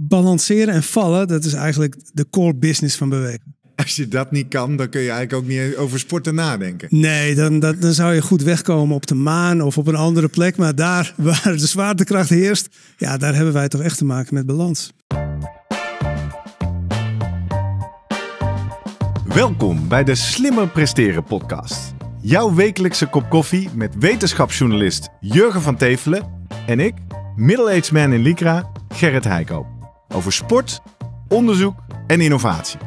balanceren en vallen, dat is eigenlijk de core business van bewegen. Als je dat niet kan, dan kun je eigenlijk ook niet over sporten nadenken. Nee, dan, dan zou je goed wegkomen op de maan of op een andere plek. Maar daar waar de zwaartekracht heerst, ja, daar hebben wij toch echt te maken met balans. Welkom bij de Slimmer Presteren podcast. Jouw wekelijkse kop koffie met wetenschapsjournalist Jurgen van Tevelen en ik, middle-aged man in Lycra, Gerrit Heikoop over sport, onderzoek en innovatie.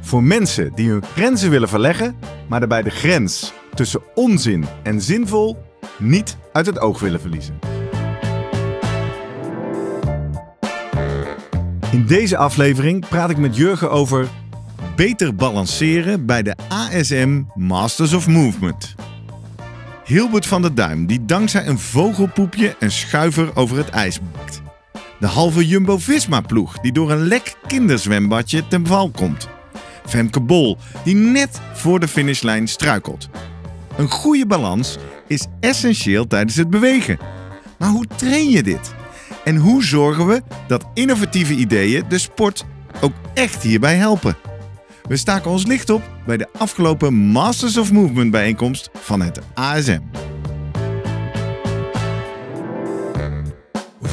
Voor mensen die hun grenzen willen verleggen, maar daarbij de grens tussen onzin en zinvol niet uit het oog willen verliezen. In deze aflevering praat ik met Jurgen over beter balanceren bij de ASM Masters of Movement. Hilbert van der Duim, die dankzij een vogelpoepje een schuiver over het ijs maakt. De halve Jumbo-Visma-ploeg die door een lek kinderzwembadje ten val komt. Femke Bol die net voor de finishlijn struikelt. Een goede balans is essentieel tijdens het bewegen. Maar hoe train je dit? En hoe zorgen we dat innovatieve ideeën de sport ook echt hierbij helpen? We staken ons licht op bij de afgelopen Masters of Movement bijeenkomst van het ASM.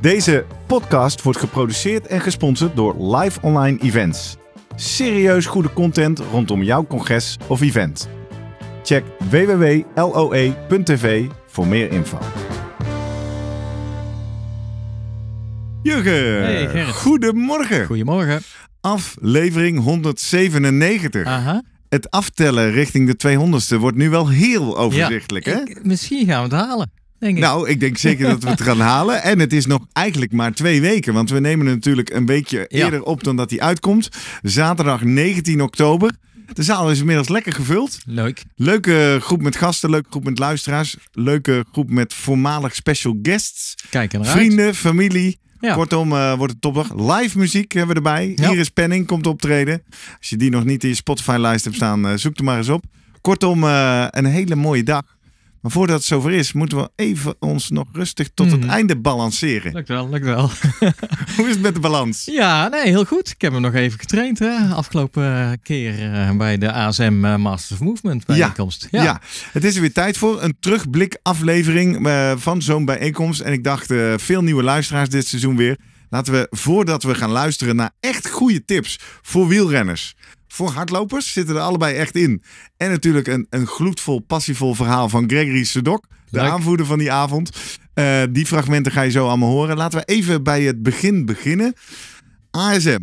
Deze podcast wordt geproduceerd en gesponsord door Live Online Events. Serieus goede content rondom jouw congres of event. Check www.loe.tv voor meer info. Jurgen, hey goedemorgen. Goedemorgen. Aflevering 197. Aha. Het aftellen richting de 200ste wordt nu wel heel overzichtelijk, hè? misschien gaan we het halen. Nou, ik denk zeker dat we het gaan halen. En het is nog eigenlijk maar twee weken. Want we nemen het natuurlijk een weekje eerder op dan dat hij uitkomt. Zaterdag 19 oktober. De zaal is inmiddels lekker gevuld. Leuk. Leuke groep met gasten, leuke groep met luisteraars. Leuke groep met voormalig special guests. Kijk eruit. Vrienden, familie. Kortom, eh, wordt het topdag. Live muziek hebben we erbij. Hier Iris Penning komt optreden. Als je die nog niet in je Spotify-lijst hebt staan, eh, zoek er maar eens op. Kortom, eh, een hele mooie dag. Maar voordat het zover is, moeten we even ons nog rustig tot het hmm. einde balanceren. Lukt wel, lukt wel. Hoe is het met de balans? Ja, nee, heel goed. Ik heb hem nog even getraind hè? afgelopen eh, keer eh, bij de ASM eh, Masters of Movement bijeenkomst. Ja, ja. ja, het is er weer tijd voor. Een terugblik aflevering van zo'n bijeenkomst. En ik dacht, veel nieuwe luisteraars dit seizoen weer. Laten we, voordat we gaan luisteren naar echt goede tips voor wielrenners voor hardlopers zitten er allebei echt in. En natuurlijk een, een gloedvol, passievol verhaal van Gregory Sedok, de aanvoerder van die avond. Eh, die fragmenten ga je zo allemaal horen. Laten we even bij het begin beginnen. ASM,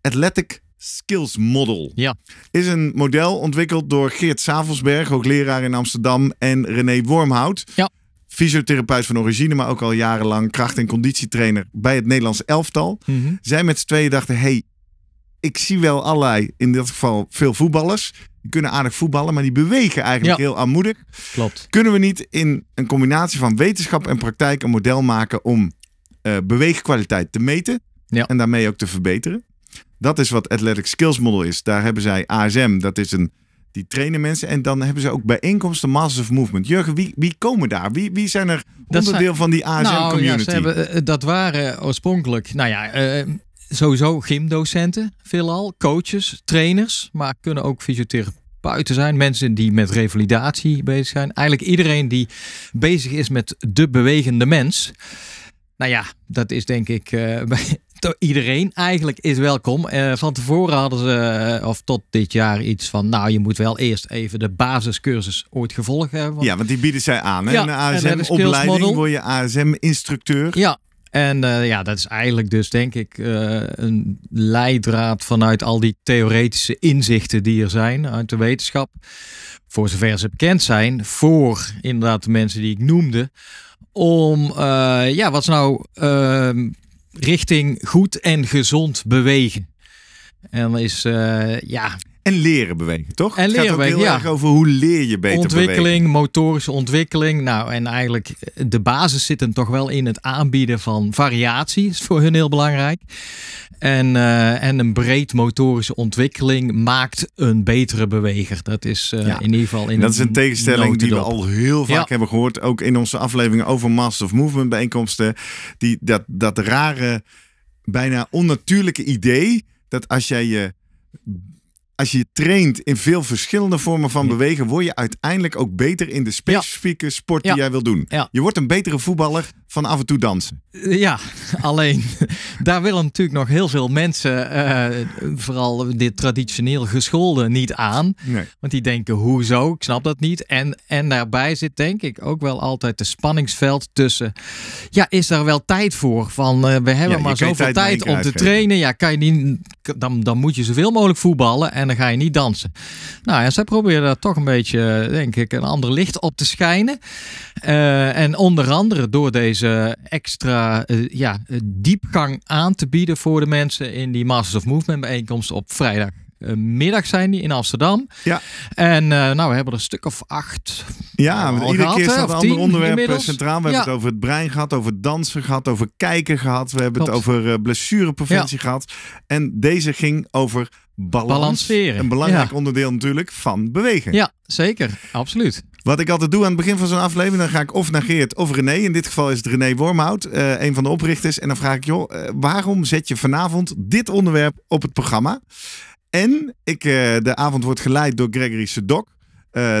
Athletic Skills Model, ja. is een model ontwikkeld door Geert Savelsberg, leraar in Amsterdam, en René Wormhout. Ja. Fysiotherapeut van origine, maar ook al jarenlang kracht- en conditietrainer bij het Nederlands elftal. Mhm. Zij met z'n tweeën dachten: hey, ik zie wel allerlei, in dit geval veel voetballers. Die kunnen aardig voetballen, maar die bewegen eigenlijk heel armoedig. Klopt. Kunnen we niet in een combinatie van wetenschap en praktijk een model maken om eh, beweegkwaliteit te meten ja. en daarmee ook te verbeteren? Dat is wat Athletic Skills Model is. Daar hebben zij ASM, dat is een, die trainen mensen. En dan hebben ze ook bijeenkomsten Masters of Movement. Jurgen, wie, wie komen daar? Wie, wie zijn er onderdeel van die ASM-community? Nou, ja, eh, dat waren oorspronkelijk, nou ja, eh, sowieso gymdocenten veelal, coaches, trainers, maar kunnen ook fysiotherapeuten zijn, mensen die met revalidatie bezig zijn. Eigenlijk iedereen die bezig is met de bewegende mens. Nou ja, dat is denk ik eh, bij iedereen eigenlijk is welkom. Eh, van tevoren hadden ze, eh, of tot dit jaar, iets van... nou, je moet wel eerst even de basiscursus ooit gevolgd hebben. Want... Ja, want die bieden zij aan. Ja, een ASM-opleiding word je ASM-instructeur. Ja, en eh, ja, dat is eigenlijk dus denk ik eh, een leidraad vanuit al die theoretische inzichten die er zijn uit de wetenschap. Voor zover ze bekend zijn, voor inderdaad de mensen die ik noemde. Om, eh, ja, wat is nou ehm, richting goed en gezond bewegen. En is, ja, en leren bewegen, toch? En leren bewegen, heel ja. over hoe leer je beter Ontwikkeling, bewegen. motorische ontwikkeling. Nou, en eigenlijk eh, de basis zit hem toch wel in het aanbieden van variatie. Is voor hun heel belangrijk. En, eh, en een breed motorische ontwikkeling maakt een betere beweger. Dat is eh, in ieder geval... In dat is een tegenstelling die we al heel vaak hebben gehoord. Ook in onze afleveringen over mass of Movement bijeenkomsten. Die, dat, dat rare, bijna onnatuurlijke idee... dat als jij je als je traint in veel verschillende vormen van hm. bewegen, word je uiteindelijk ook beter in de specifieke sport die jij wil doen. Je wordt een betere voetballer van af en toe dansen. Eh, ja, alleen daar willen natuurlijk nog heel veel mensen, eh, vooral dit traditioneel geschoolde, niet aan. Want die denken, hoezo? Ik snap dat niet. En, en daarbij zit denk ik ook wel altijd de spanningsveld tussen, ja, is daar wel tijd voor? Van, eh, we hebben maar zoveel tijd, tijd om te trainen. Ja, kan je niet, dan, dan moet je zoveel mogelijk voetballen en dan ga je niet dansen. Nou ja, zij proberen daar toch een beetje, denk ik, een ander licht op te schijnen. en onder andere door deze extra eh, ja, eh, diepgang aan te bieden voor de mensen in die Masters of Movement bijeenkomst op vrijdag. Middag eh, zijn die in Amsterdam. Ja. En nou, we hebben er een stuk of acht. Ja, iedere keer staat een ander onderwerp centraal. We hebben het over het brein gehad, over dansen gehad, over kijken gehad. We hebben het over blessurepreventie gehad. En deze ging over balanceren. Een belangrijk onderdeel natuurlijk van bewegen. Ja, zeker. Absoluut. Wat ik altijd doe aan het begin van zo'n aflevering, dan ga ik of naar Geert of René. In dit geval is het René Wormhout, eh, een van de oprichters. En dan vraag ik, joh, eh, waarom zet je vanavond dit onderwerp op het programma? En ik, eh, de avond wordt geleid door Gregory Sedok.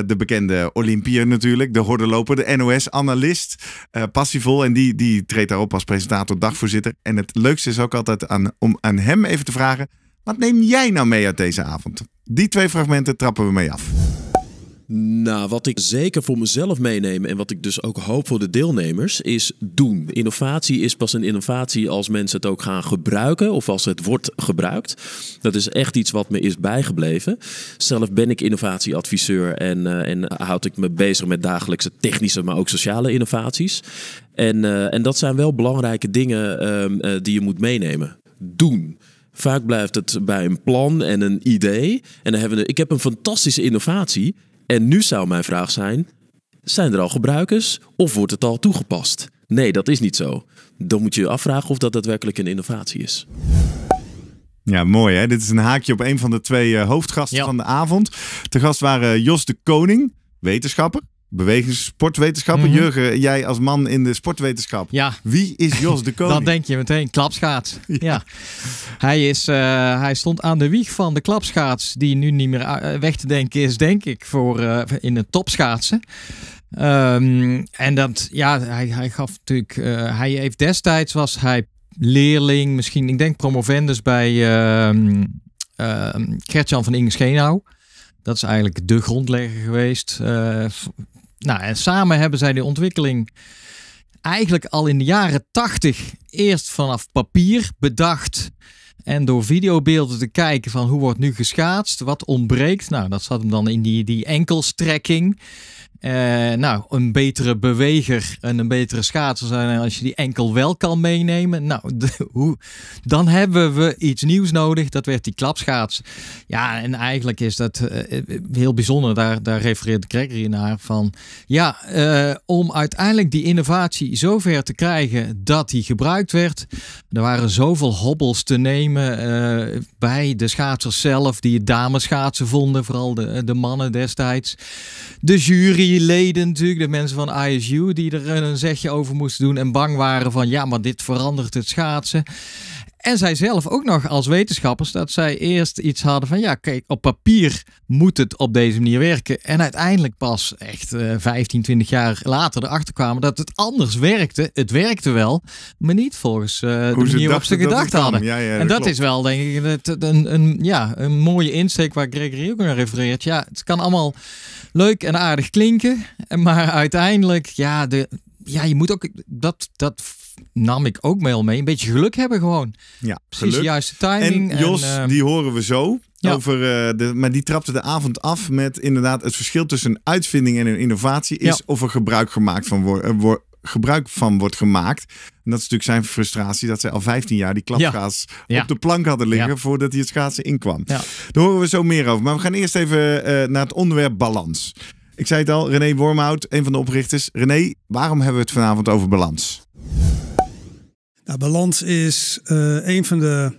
de bekende Olympier natuurlijk, de hordenloper, de NOS-analyst, uh, passievol. En die, die treedt daarop als presentator, dagvoorzitter. En het leukste is ook altijd aan, om aan hem even te vragen, wat neem jij nou mee uit deze avond? Die twee fragmenten trappen we mee af. Nou, wat ik zeker voor mezelf meeneem en wat ik dus ook hoop voor de deelnemers is doen. Innovatie is pas een innovatie als mensen het ook gaan gebruiken of als het wordt gebruikt. Dat is echt iets wat me is bijgebleven. Zelf ben ik innovatieadviseur en, eh, en houd ik me bezig met dagelijkse technische, maar ook sociale innovaties. En, eh, en dat zijn wel belangrijke dingen ehm, eh, die je moet meenemen. Doen. Vaak blijft het bij een plan en een idee. En dan hebben we, ik heb een fantastische innovatie. En nu zou mijn vraag zijn: zijn er al gebruikers of wordt het al toegepast? Nee, dat is niet zo. Dan moet je je afvragen of dat daadwerkelijk een innovatie is. Ja, mooi hè. Dit is een haakje op een van de twee eh, hoofdgasten van de avond. De gast waren eh, Jos de Koning, wetenschapper. Beweging Mm -hmm. Jurgen, jij als man in de sportwetenschap. Ja. Wie is Jos de Koning? Dan denk je meteen klapschaats. Ja. Hij, is, eh, hij stond aan de wieg van de klapschaats, die nu niet meer eh, weg te denken is, denk ik, voor, eh, in het topschaatsen. Ehm, en dat, ja, hij, hij gaf natuurlijk, hij heeft destijds was hij leerling, misschien, ik denk promovendus bij ehm, ehm, Gertjan van Inge Schenau. Dat is eigenlijk de grondlegger geweest nou, en samen hebben zij die ontwikkeling eigenlijk al in de jaren tachtig eerst vanaf papier bedacht. En door videobeelden te kijken van hoe wordt nu geschaatst, wat ontbreekt. Nou, dat zat hem dan in die, die enkelstrekking. Eh, nou, een betere beweger en een betere schaatser zijn als je die enkel wel kan meenemen. Nou, hoe, dan hebben we iets nieuws nodig. Dat werd die klapschaats. Ja, en eigenlijk is dat eh, eh, heel bijzonder. Daar, daar refereert Gregory naar van. Ja, om uiteindelijk die innovatie zover te krijgen dat die gebruikt werd. Er waren zoveel hobbels te nemen bij de schaatsers zelf die het dameschaatsen vonden. Vooral de, de mannen destijds. De jury leden natuurlijk, de mensen van ISU die er een zegje over moesten doen en bang waren van ja, maar dit verandert het schaatsen. En zij zelf ook nog als wetenschappers, dat zij eerst iets hadden van ja, kijk, op papier moet het op deze manier werken. En uiteindelijk pas echt uh, 15, 20 jaar later erachter kwamen dat het anders werkte. Het werkte wel, maar niet volgens uh, de manier waarop ze gedacht hadden. en dat is wel, denk ik, een, een, ja, een mooie insteek waar Gregory ook naar refereert. Ja, het kan allemaal leuk en aardig klinken, maar uiteindelijk, ja, de, ja je moet ook dat. dat nam ik ook al mee. Een beetje geluk hebben gewoon. Ja, Precies de juiste timing. En Jos, en, eh, die horen we zo. Over, eh, de, maar die trapte de avond af met inderdaad het verschil tussen een uitvinding en een innovatie is of er gebruik, gemaakt van wordt eh, gebruik van wordt gemaakt. En dat is natuurlijk zijn frustratie dat zij al 15 jaar die klapgaas op de plank hadden liggen voordat hij het schaatsen inkwam. Daar horen we zo meer over. Maar we gaan eerst even naar het onderwerp balans. Ik zei het al, René Wormhout, een van de oprichters. René, waarom hebben we het vanavond over balans? Nou, balans is eh, een van de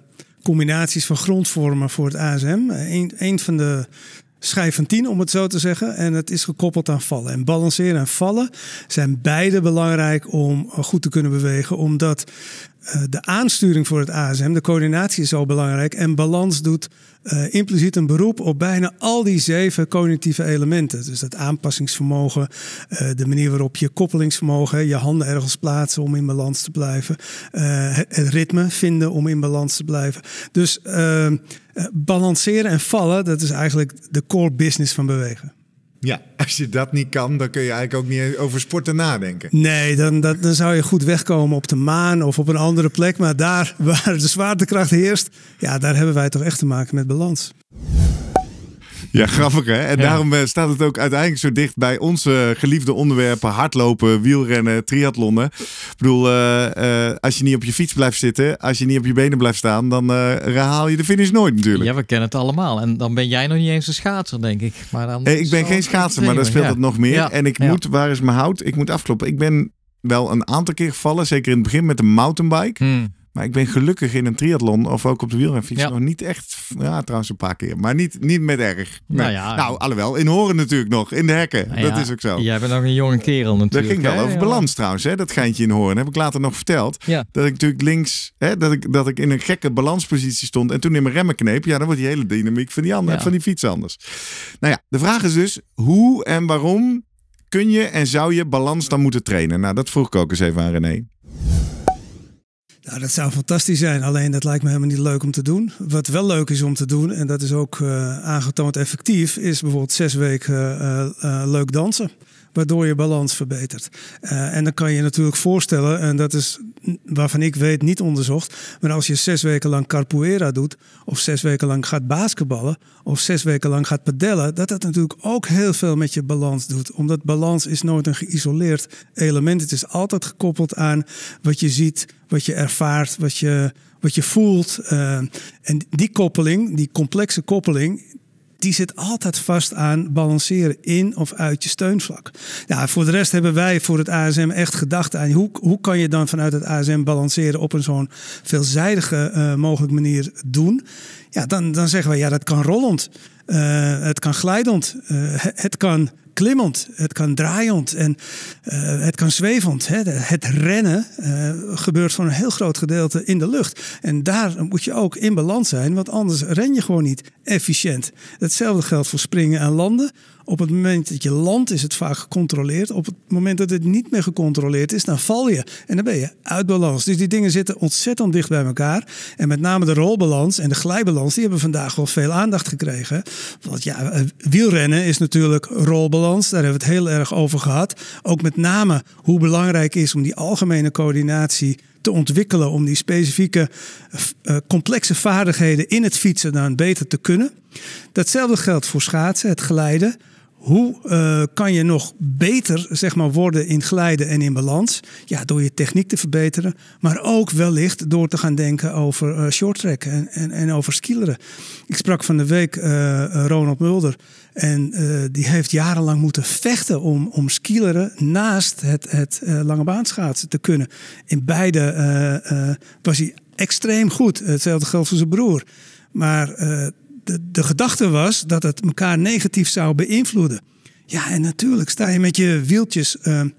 combinaties van grondvormen voor het ASM. Eh, een, van de schijf tien, om het zo te zeggen. En het is gekoppeld aan vallen. En balanceren en vallen zijn beide belangrijk om goed te kunnen bewegen. Omdat eh, de aansturing voor het ASM, de coördinatie is zo belangrijk. En balans doet eh, impliciet een beroep op bijna al die zeven cognitieve elementen. Dus het aanpassingsvermogen, eh, de manier waarop je koppelingsvermogen, je handen ergens plaatsen om in balans te blijven, het, het, ritme vinden om in balans te blijven. Dus ehm, balanceren en vallen, dat is eigenlijk de core business van bewegen. Ja, als je dat niet kan, dan kun je eigenlijk ook niet over sporten nadenken. Nee, dan, dan zou je goed wegkomen op de maan of op een andere plek. Maar daar waar de zwaartekracht heerst, ja, daar hebben wij toch echt te maken met balans. Ja, grappig hè? En daarom eh, staat het ook uiteindelijk zo dicht bij onze geliefde onderwerpen. Hardlopen, wielrennen, triathlonnen. Ik bedoel, eh, eh, als je niet op je fiets blijft zitten, als je niet op je benen blijft staan, dan uh, haal je de finish nooit natuurlijk. Ja, we kennen het allemaal. En dan ben jij nog niet eens een schaatser, denk ik. Maar dan ik ben geen schaatser, maar dan speelt het nog meer. En ik moet, waar is mijn hout? Ik moet afkloppen. Ik ben wel een aantal keer gevallen, zeker in het begin met een mountainbike. Hmm. Maar ik ben gelukkig in een triathlon of ook op de wielrenfiets nog niet echt... Ja, trouwens een paar keer. Maar niet, niet met erg. Nou, ja, nou, alhoewel, in horen natuurlijk nog. In de hekken. dat is ook zo. Jij bent nog een jonge kerel natuurlijk. Dat ging wel over balans trouwens. Hè? Dat geintje in horen. Heb ik later nog verteld. Dat ik natuurlijk links... Hè, dat, ik, dat ik in een gekke balanspositie stond. En toen in mijn remmen kneep. Ja, dan wordt die hele dynamiek van die, ander, van die fiets anders. Nou ja, de vraag is dus hoe en waarom kun je en zou je balans dan moeten trainen? Nou, dat vroeg ik ook eens even aan René. Nou, dat zou fantastisch zijn. Alleen dat lijkt me helemaal niet leuk om te doen. Wat wel leuk is om te doen, en dat is ook uh, aangetoond effectief, is bijvoorbeeld zes weken eh, eh, leuk dansen waardoor je balans verbetert. Eh, en dan kan je natuurlijk voorstellen, en dat is waarvan ik weet niet onderzocht, maar als je zes weken lang carpoeira doet, of zes weken lang gaat basketballen, of zes weken lang gaat padellen, dat dat natuurlijk ook heel veel met je balans doet. Omdat balans is nooit een geïsoleerd element. Het is altijd gekoppeld aan wat je ziet, wat je ervaart, wat je, wat je voelt. Eh, en die koppeling, die complexe koppeling, die zit altijd vast aan balanceren in of uit je steunvlak. Ja, voor de rest hebben wij voor het ASM echt gedacht aan hoe, hoe kan je dan vanuit het ASM balanceren op een zo'n veelzijdige uh, eh, mogelijke manier doen. Ja, dan, dan zeggen we ja, dat kan rollend, eh, het kan glijdend, eh, het kan klimmend, het kan draaiend en eh, het kan zwevend. Hè. Het rennen eh, gebeurt voor een heel groot gedeelte in de lucht. En daar moet je ook in balans zijn, want anders ren je gewoon niet efficiënt. Hetzelfde geldt voor springen en landen. Op het moment dat je landt is het vaak gecontroleerd. Op het moment dat het niet meer gecontroleerd is, dan val je. En dan ben je uit balans. Dus die dingen zitten ontzettend dicht bij elkaar. En met name de rolbalans en de glijbalans, die hebben vandaag wel veel aandacht gekregen. Want ja, eh, wielrennen is natuurlijk rolbalans. Daar hebben we het heel erg over gehad. Ook met name hoe belangrijk is om die algemene coördinatie te ontwikkelen om die specifieke eh, eh, complexe vaardigheden in het fietsen dan beter te kunnen. Datzelfde geldt voor schaatsen, het glijden. Hoe eh, kan je nog beter zeg maar, worden in glijden en in balans? Ja, door je techniek te verbeteren, maar ook wellicht door te gaan denken over short eh, shorttrack en, en, en, over skileren. Ik sprak van de week eh, Ronald Mulder en die heeft jarenlang moeten vechten om, om skileren naast het, het lange baanschaatsen te kunnen. In beide was hij extreem goed. Hetzelfde geldt voor zijn broer. Maar de, gedachte was dat het elkaar negatief zou beïnvloeden. Ja, en natuurlijk sta je met je wieltjes ehm,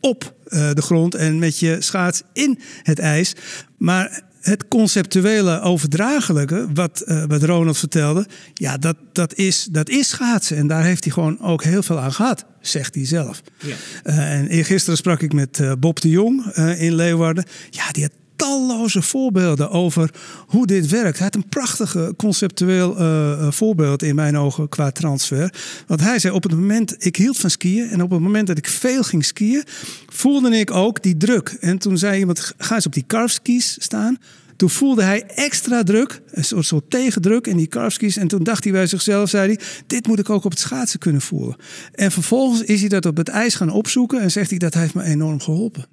op eh, de grond en met je schaats in het ijs. Maar het conceptuele overdragelijke, wat, eh, wat Ronald vertelde, ja, dat, dat, is, dat is schaatsen. En daar heeft hij gewoon ook heel veel aan gehad, zegt hij zelf. Ja. Eh, en gisteren sprak ik met Bob de Jong in Leeuwarden. Ja, die had talloze voorbeelden over hoe dit werkt. Hij had een prachtig eh, conceptueel eh, eh, voorbeeld in mijn ogen qua transfer. Want hij zei op het moment, ik hield van skiën en op het moment dat ik veel ging skiën, voelde ik ook die druk. En toen zei iemand, ga eens op die carveskies staan. Toen voelde hij extra druk, een soort, soort tegendruk in die carveskies. En toen dacht hij bij zichzelf, zei hij, dit moet ik ook op het schaatsen kunnen voelen. En vervolgens is hij dat op het ijs gaan opzoeken en zegt hij, dat heeft me enorm geholpen.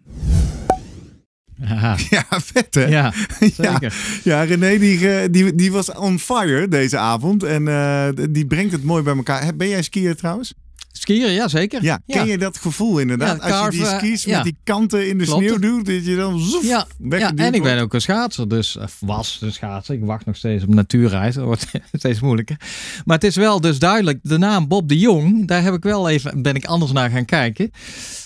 Ja, vet hè? Ja, zeker. Ja, René die, eh, die, die, was on fire deze avond en eh, die brengt het mooi bij elkaar. Ben jij skier trouwens? skieren ja zeker. Ja, ken je dat gevoel inderdaad? Als je die skis met die kanten in de sneeuw doet, dat je dan zoef, ja. en ik ben ook een schaatser, dus eh, was een schaatser. Ik wacht nog steeds op natuurreis, dat wordt steeds moeilijker. Maar het is wel dus duidelijk, de naam Bob de Jong, daar heb ik wel even, ben ik anders naar gaan kijken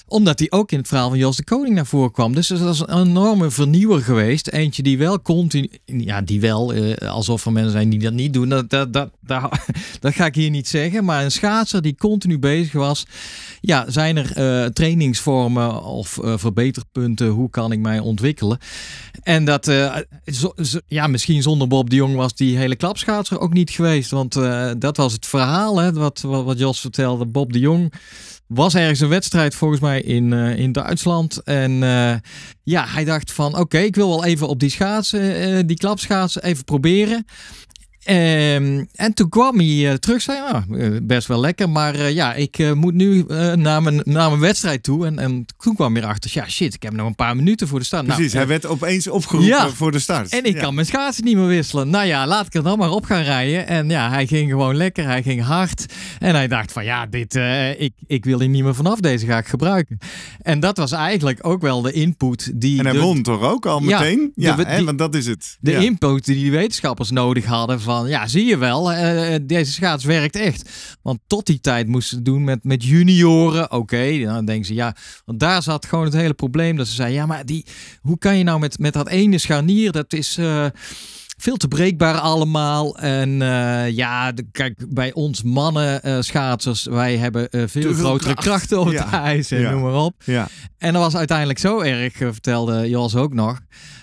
omdat hij ook in het verhaal van Jos de Koning naar voren kwam. Dus dat is een enorme vernieuwer geweest. Eentje die wel continu... Ja, die wel, eh, alsof er mensen zijn die dat niet doen. Dat, dat, dat, dat, ga ik hier niet zeggen. Maar een schaatser die continu bezig was. Ja, zijn er eh, trainingsvormen of eh, verbeterpunten? Hoe kan ik mij ontwikkelen? En dat, ja, misschien zonder Bob de Jong was die hele klapschaatser ook niet geweest. Want dat was het verhaal, hè, wat, wat, wat Jos vertelde. Bob de Jong was ergens een wedstrijd volgens mij in, eh, in Duitsland. En eh, ja, hij dacht van oké, ik wil wel even op die schaatsen eh, die klapschaats even proberen. Ehm, en toen kwam hij eh, terug, zei nou, eh, best wel lekker, maar eh, ja, ik moet nu naar, mijn, naar mijn wedstrijd toe. En, en toen kwam hij erachter, ja shit, ik heb nog een paar minuten voor de start. Nou, Precies, hij werd opeens opgeroepen voor de start. En ik kan mijn schaatsen niet meer wisselen. Nou ja, laat ik er dan maar op gaan rijden. En ja, hij ging gewoon lekker, hij ging hard. En hij dacht van ja, dit, ik, ik wil hier niet meer vanaf, deze ga ik gebruiken. En dat was eigenlijk ook wel de input die... En hij de, won toch ook al meteen? Ja, de, want dat is het. De input die die wetenschappers nodig hadden van ja, zie je wel, eh, eh, deze schaats werkt echt. Want tot die tijd moesten ze doen met, met junioren. Oké, dan denken ze, ja, want daar zat gewoon het hele probleem. Dat ze zeiden, ja, maar die, hoe kan je nou met, met dat ene scharnier, dat is... Eh, veel te breekbaar allemaal. En ja, de, kijk, bij ons mannen schaatsers, wij hebben veel, grotere krachten op het ijs en noem maar op. Ja. En dat was uiteindelijk zo erg, vertelde Jos ook nog,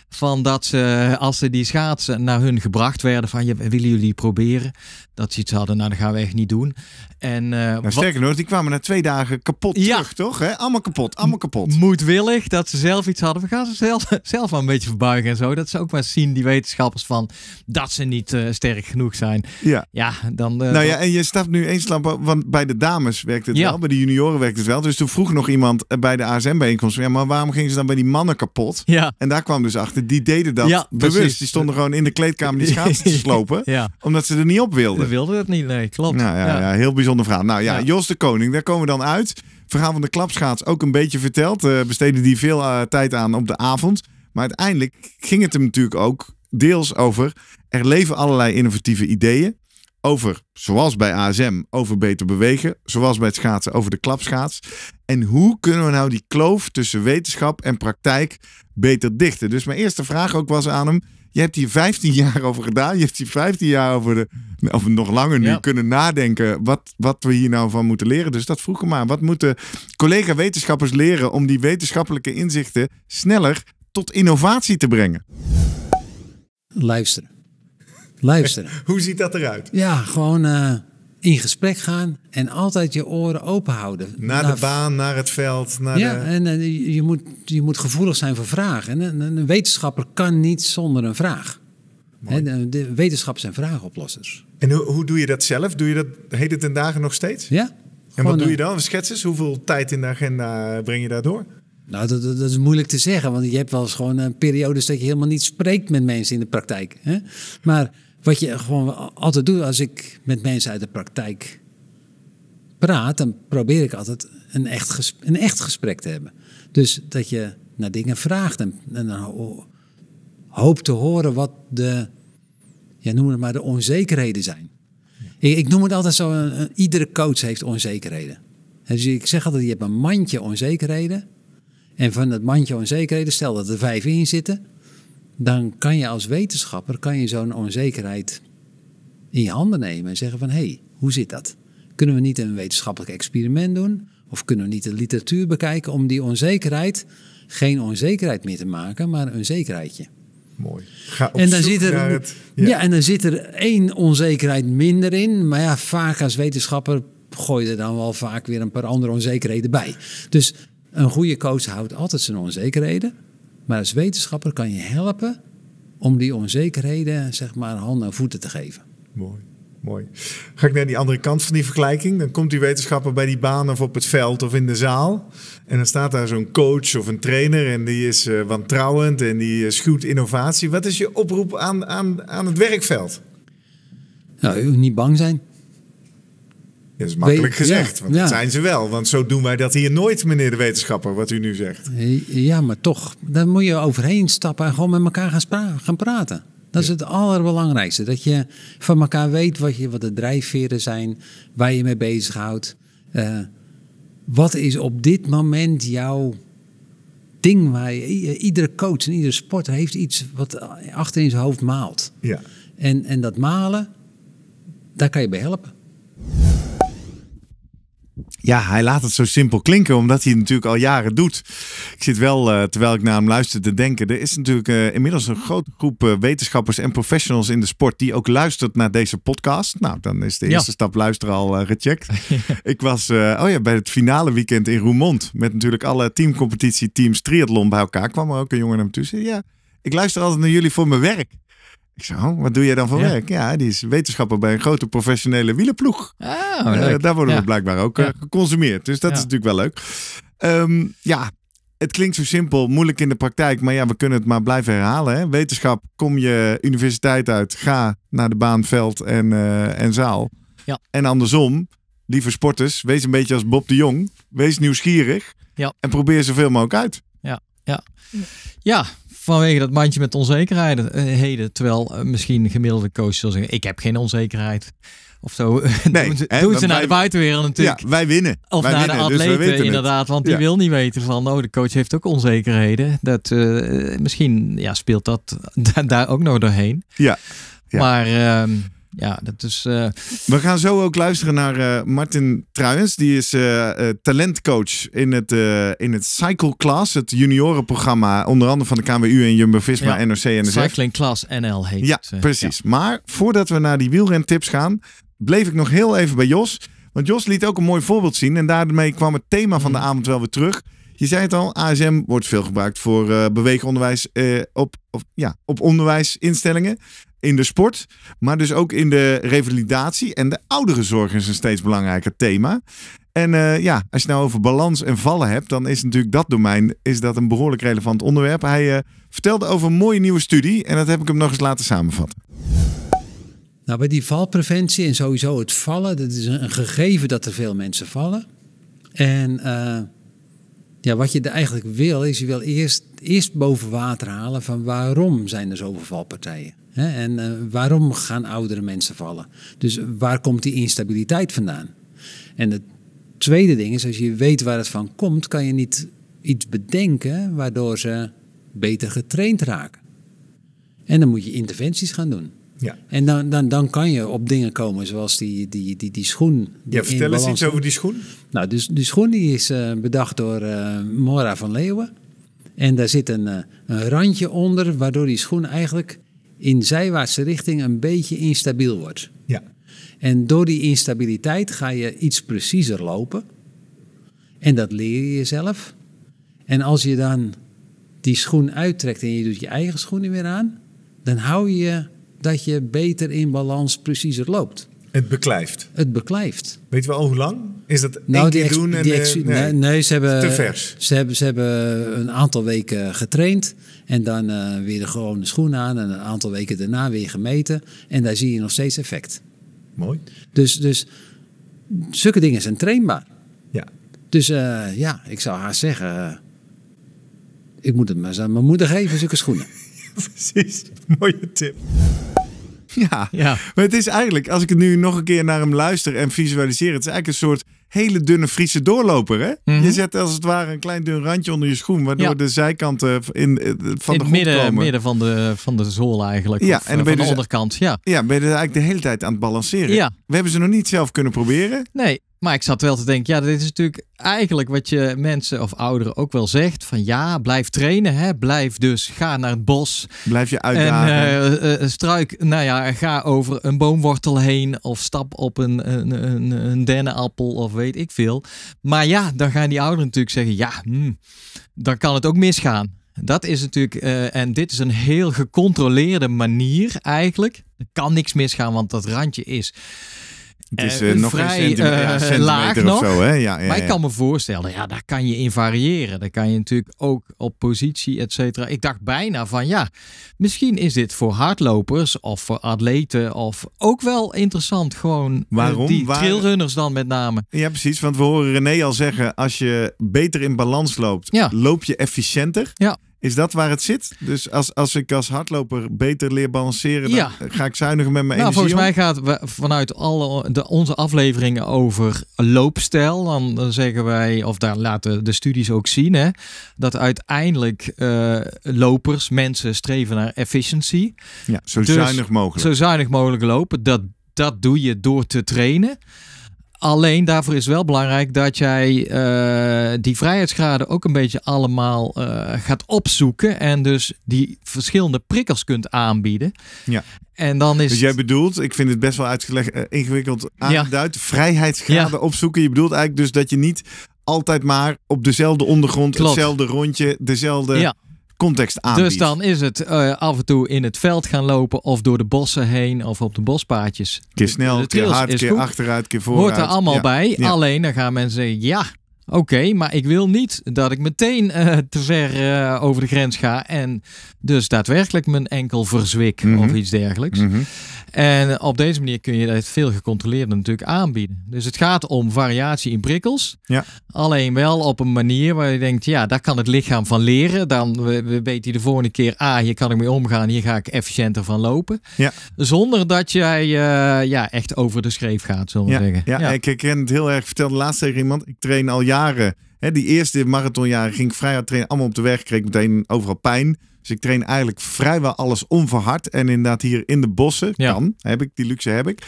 van dat ze, als ze die schaatsen naar hun gebracht werden, van willen jullie proberen? dat ze iets hadden, nou dat gaan we echt niet doen. En, eh, Sterker nog, die kwamen na twee dagen kapot terug, toch? Allemaal kapot, allemaal kapot. Moedwillig dat ze zelf iets hadden. We gaan ze zelf, zelf wel een beetje verbuigen en zo. Dat ze ook maar zien, die wetenschappers, van dat ze niet eh, sterk genoeg zijn. Ja, ja dan... Uh, nou ja, en je stapt nu eens lampen, want bij de dames werkt het wel, bij de junioren werkt het wel. Dus toen vroeg nog iemand bij de ASM-bijeenkomst, ja, maar waarom gingen ze dan bij die mannen kapot? Ja. En daar kwam dus achter, die deden dat bewust. Die stonden gewoon in de kleedkamer die schaatsen te slopen, omdat ze er niet op wilden we wilden het niet, nee, klopt. Nou, ja, ja. ja heel bijzonder verhaal. Nou ja, Jos de Koning, daar komen we dan uit. Verhaal van de klapschaats ook een beetje verteld. Uh, besteden die veel eh, tijd aan op de avond. Maar uiteindelijk ging het hem natuurlijk ook deels over. Er leven allerlei innovatieve ideeën. Over, zoals bij ASM, over beter bewegen. Zoals bij het schaatsen, over de klapschaats. En hoe kunnen we nou die kloof tussen wetenschap en praktijk beter dichten? Dus mijn eerste vraag ook was aan hem. Je hebt hier 15 jaar over gedaan. Je hebt hier 15 jaar over, de, of nog langer nu, kunnen nadenken wat, wat we hier nou van moeten leren. Dus dat vroeg ik maar. Wat moeten collega-wetenschappers leren om die wetenschappelijke inzichten sneller tot innovatie te brengen? Luisteren. Luisteren. Hoe ziet dat eruit? Ja, gewoon. Eh, in gesprek gaan en altijd je oren open houden. Naar, de nou, baan, naar het veld. Naar ja, en, en, eh, je, moet, je moet gevoelig zijn voor vragen. En een, wetenschapper kan niet zonder een vraag. En, eh, de, wetenschap zijn vraagoplossers. En hoe, hoe doe je dat zelf? Doe je dat het in dagen nog steeds? Ja. En wat doe je eh, dan? Schets hoeveel tijd in de agenda breng je daardoor? Nou, dat, is moeilijk te zeggen, want je hebt wel eens gewoon een periodes dat je helemaal niet spreekt met mensen in de praktijk. Hè? Maar wat je gewoon altijd doet als ik met mensen uit de praktijk praat, dan probeer ik altijd een echt gesprek, een echt gesprek te hebben. Dus dat je naar dingen vraagt en, en hoop te horen wat de, ja, noem het maar, de onzekerheden zijn. Ik, ik noem het altijd zo, een, iedere coach heeft onzekerheden. Dus ik zeg altijd, je hebt een mandje onzekerheden. En van dat mandje onzekerheden, stel dat er vijf in zitten, dan kan je als wetenschapper kan je zo'n onzekerheid in je handen nemen en zeggen van hé, hey, hoe zit dat? Kunnen we niet een wetenschappelijk experiment doen? Of kunnen we niet de literatuur bekijken om die onzekerheid geen onzekerheid meer te maken, maar een zekerheidje? Mooi. en dan zit er, ja. en dan zit er één onzekerheid minder in. Maar ja, vaak als wetenschapper gooi je er dan wel vaak weer een paar andere onzekerheden bij. Dus een goede coach houdt altijd zijn onzekerheden. Maar als wetenschapper kan je helpen om die onzekerheden zeg maar, handen en voeten te geven. Mooi. Mooi. Ga ik naar die andere kant van die vergelijking. Dan komt die wetenschapper bij die baan of op het veld of in de zaal. En dan staat daar zo'n coach of een trainer en die is eh, wantrouwend en die schuwt innovatie. Wat is je oproep aan, aan, aan het werkveld? Nou, niet bang zijn. Dat is makkelijk gezegd, want dat zijn ze wel. Want zo doen wij dat hier nooit, meneer de wetenschapper, wat u nu zegt. Ja, maar toch, dan moet je overheen stappen en gewoon met elkaar gaan, gaan praten. Dat is het allerbelangrijkste. Dat je van elkaar weet wat, je, wat de drijfveren zijn, waar je mee bezighoudt. Uh, wat is op dit moment jouw ding waar eh, iedere coach en iedere sporter heeft iets wat achter in zijn hoofd maalt. Ja. En, en dat malen, daar kan je bij helpen ja, hij laat het zo simpel klinken, omdat hij het natuurlijk al jaren doet. Ik zit wel, eh, terwijl ik naar hem luister, te denken. Er is natuurlijk eh, inmiddels een grote groep eh, wetenschappers en professionals in de sport die ook luistert naar deze podcast. Nou, dan is de eerste stap luisteren al gecheckt. ik was oh ja, bij het finale weekend in Roermond met natuurlijk alle teamcompetitie, teams triathlon bij elkaar. Kwam er ook een jongen naar me toe. Zei, ja, ik luister altijd naar jullie voor mijn werk. Ik zei, oh, wat doe jij dan voor werk? Ja, die is wetenschapper bij een grote professionele wielenploeg. Oh, eh, daar worden we blijkbaar ook eh, geconsumeerd. Dus dat is natuurlijk wel leuk. Ehm, ja, het klinkt zo simpel, moeilijk in de praktijk, maar ja, we kunnen het maar blijven herhalen. Hè? Wetenschap, kom je universiteit uit, ga naar de baan, veld en, eh, en zaal. Ja. En andersom, lieve sporters, wees een beetje als Bob de Jong. Wees nieuwsgierig ja. en probeer zoveel mogelijk uit. Ja, ja. ja vanwege dat mandje met onzekerheden. Eh, terwijl eh, misschien een gemiddelde coach zal zeggen: Ik heb geen onzekerheid. Of zo. Nee, doen ze, naar de buitenwereld natuurlijk. Ja, wij winnen. Of wij naar winnen, de dus atleten inderdaad. Want die wil niet weten van, oh, de coach heeft ook onzekerheden. Dat, eh, misschien ja, speelt dat daar ook nog doorheen. Ja. ja. Maar... Ehm, ja, dat is. Eh, we gaan zo ook luisteren naar eh, Martin Truijens. Die is eh, talentcoach in het, in het Cycle Class, het juniorenprogramma. Onder andere van de KWU en Jumbo Visma, ja, NOC en NSF. Cycling Class NL heet ja, precies. Maar voordat we naar die wielrentips gaan, bleef ik nog heel even bij Jos. Want Jos liet ook een mooi voorbeeld zien. En daarmee kwam het thema van de hmm. avond wel weer terug. Je zei het al, ASM wordt veel gebruikt voor uh, beweegonderwijs op, ja, op onderwijsinstellingen in de sport, maar dus ook in de revalidatie. En de oudere zorg is een steeds belangrijker thema. En eh, ja, als je nou over balans en vallen hebt, dan is natuurlijk dat domein is dat een behoorlijk relevant onderwerp. Hij eh, vertelde over een mooie nieuwe studie en dat heb ik hem nog eens laten samenvatten. Nou, bij die valpreventie en sowieso het vallen, dat is een gegeven dat er veel mensen vallen. En eh, ja, wat je er eigenlijk wil, is je wil eerst, eerst boven water halen van waarom zijn er zoveel valpartijen. En eh, waarom gaan oudere mensen vallen? Dus waar komt die instabiliteit vandaan? En het tweede ding is, als je weet waar het van komt, kan je niet iets bedenken waardoor ze beter getraind raken. En dan moet je interventies gaan doen. Ja. En dan, dan, dan kan je op dingen komen zoals die, die, die, die schoen. ja, vertel eens iets over die schoen. Nou, dus die schoen die is eh, bedacht door uh, Mora van Leeuwen. En daar zit een, een randje onder, waardoor die schoen eigenlijk in zijwaartse richting een beetje instabiel wordt. Ja. En door die instabiliteit ga je iets preciezer lopen. En dat leer je jezelf. En als je dan die schoen uittrekt en je doet je eigen schoenen weer aan, dan hou je dat je beter in balans preciezer loopt. Het beklijft. Het beklijft. Weet je wel hoe lang? Is dat nou, één doen? En, eh, nee. ze hebben, vers. Ze hebben, ze hebben een aantal weken getraind en dan uh, weer de gewone schoen aan en een aantal weken daarna weer gemeten. En daar zie je nog steeds effect. Mooi. Dus, dus zulke dingen zijn trainbaar. Ja. Dus eh, ja, ik zou haar zeggen, ik moet het maar eens aan mijn moeder geven, zulke schoenen. Precies, mooie tip. Ja. maar het is eigenlijk, als ik het nu nog een keer naar hem luister en visualiseer, het is eigenlijk een soort hele dunne Friese doorloper. Hè? Mhm. Je zet als het ware een klein dun randje onder je schoen, waardoor de zijkanten eh, in, eh, van de grond midden, midden van de, van de zool eigenlijk, ja, en dan eh, ben je de dus onderkant. Ja. ja, ben je dus eigenlijk de hele tijd aan het balanceren. Ja. We hebben ze nog niet zelf kunnen proberen. Nee, maar ik zat wel te denken, ja, dit is natuurlijk eigenlijk wat je mensen of ouderen ook wel zegt. Van ja, blijf trainen, hè? blijf dus, ga naar het bos. Blijf je uitdagen. En, eh, eh, eh, struik, nou ja, ga over een boomwortel heen of stap op een, een, een, een, dennenappel of weet ik veel. Maar ja, dan gaan die ouderen natuurlijk zeggen, ja, hmm, dan kan het ook misgaan. Dat is natuurlijk, en dit is een heel gecontroleerde manier eigenlijk. Er kan niks misgaan, want dat randje is het is eh, eh, nog vrij, een centimeter, ja, eh, centimeter laag of nog. zo. Hè? Ja, ja, maar ik kan me voorstellen, ja, daar kan je in variëren. Daar kan je natuurlijk ook op positie, et cetera. Ik dacht bijna van ja, misschien is dit voor hardlopers of voor atleten of ook wel interessant. Gewoon Waarom? die trailrunners dan met name. Ja, precies. Want we horen René al zeggen, als je beter in balans loopt, loop je efficiënter. Ja. Is dat waar het zit? Dus als, als ik als hardloper beter leer balanceren, ga ik zuiniger met mijn nou, energie Volgens mij gaat we vanuit alle de, onze afleveringen over loopstijl, dan, dan zeggen wij, of daar laten de studies ook zien, hè, dat uiteindelijk eh, lopers, mensen streven naar efficiëntie. Ja, zo dus zuinig mogelijk. Zo zuinig mogelijk lopen. Dat, dat doe je door te trainen. Alleen daarvoor is wel belangrijk dat jij eh, die vrijheidsgraden ook een beetje allemaal eh, gaat opzoeken. En dus die verschillende prikkels kunt aanbieden. Ja. En dan is. Dus jij bedoelt, ik vind het best wel uitgelegd, eh, ingewikkeld aangeduid. Vrijheidsgraden opzoeken. Je bedoelt eigenlijk dus dat je niet altijd maar op dezelfde ondergrond, hetzelfde rondje, dezelfde. Ja context aanbiedt. Dus dan is het eh, af en toe in het veld gaan lopen of door de bossen heen of op de bospaadjes. Keer snel, de, keer hard, keer achteruit, keer vooruit. Hoort er allemaal bij. Alleen dan gaan mensen zeggen, ja, Oké, maar ik wil niet dat ik meteen eh, te ver eh, over de grens ga en dus daadwerkelijk mijn enkel verzwik mhm. of iets dergelijks. Mhm. En op deze manier kun je het veel gecontroleerder natuurlijk aanbieden. Dus het gaat om variatie in prikkels. Ja. Alleen wel op een manier waar je denkt, ja, daar kan het lichaam van leren. Dan weet hij de volgende keer, ah, hier kan ik mee omgaan. Hier ga ik efficiënter van lopen. Ja. Zonder dat jij eh, ja, echt over de schreef gaat, zullen we ja. zeggen. Ja, ik herken het heel erg. vertelde laatst tegen iemand, ik train al jaren Hè, die eerste marathonjaren ging ik vrij hard trainen. Allemaal op de weg kreeg ik meteen overal pijn. Dus ik train eigenlijk vrijwel alles onverhard. En inderdaad hier in de bossen kan. Heb ik, die luxe heb ik.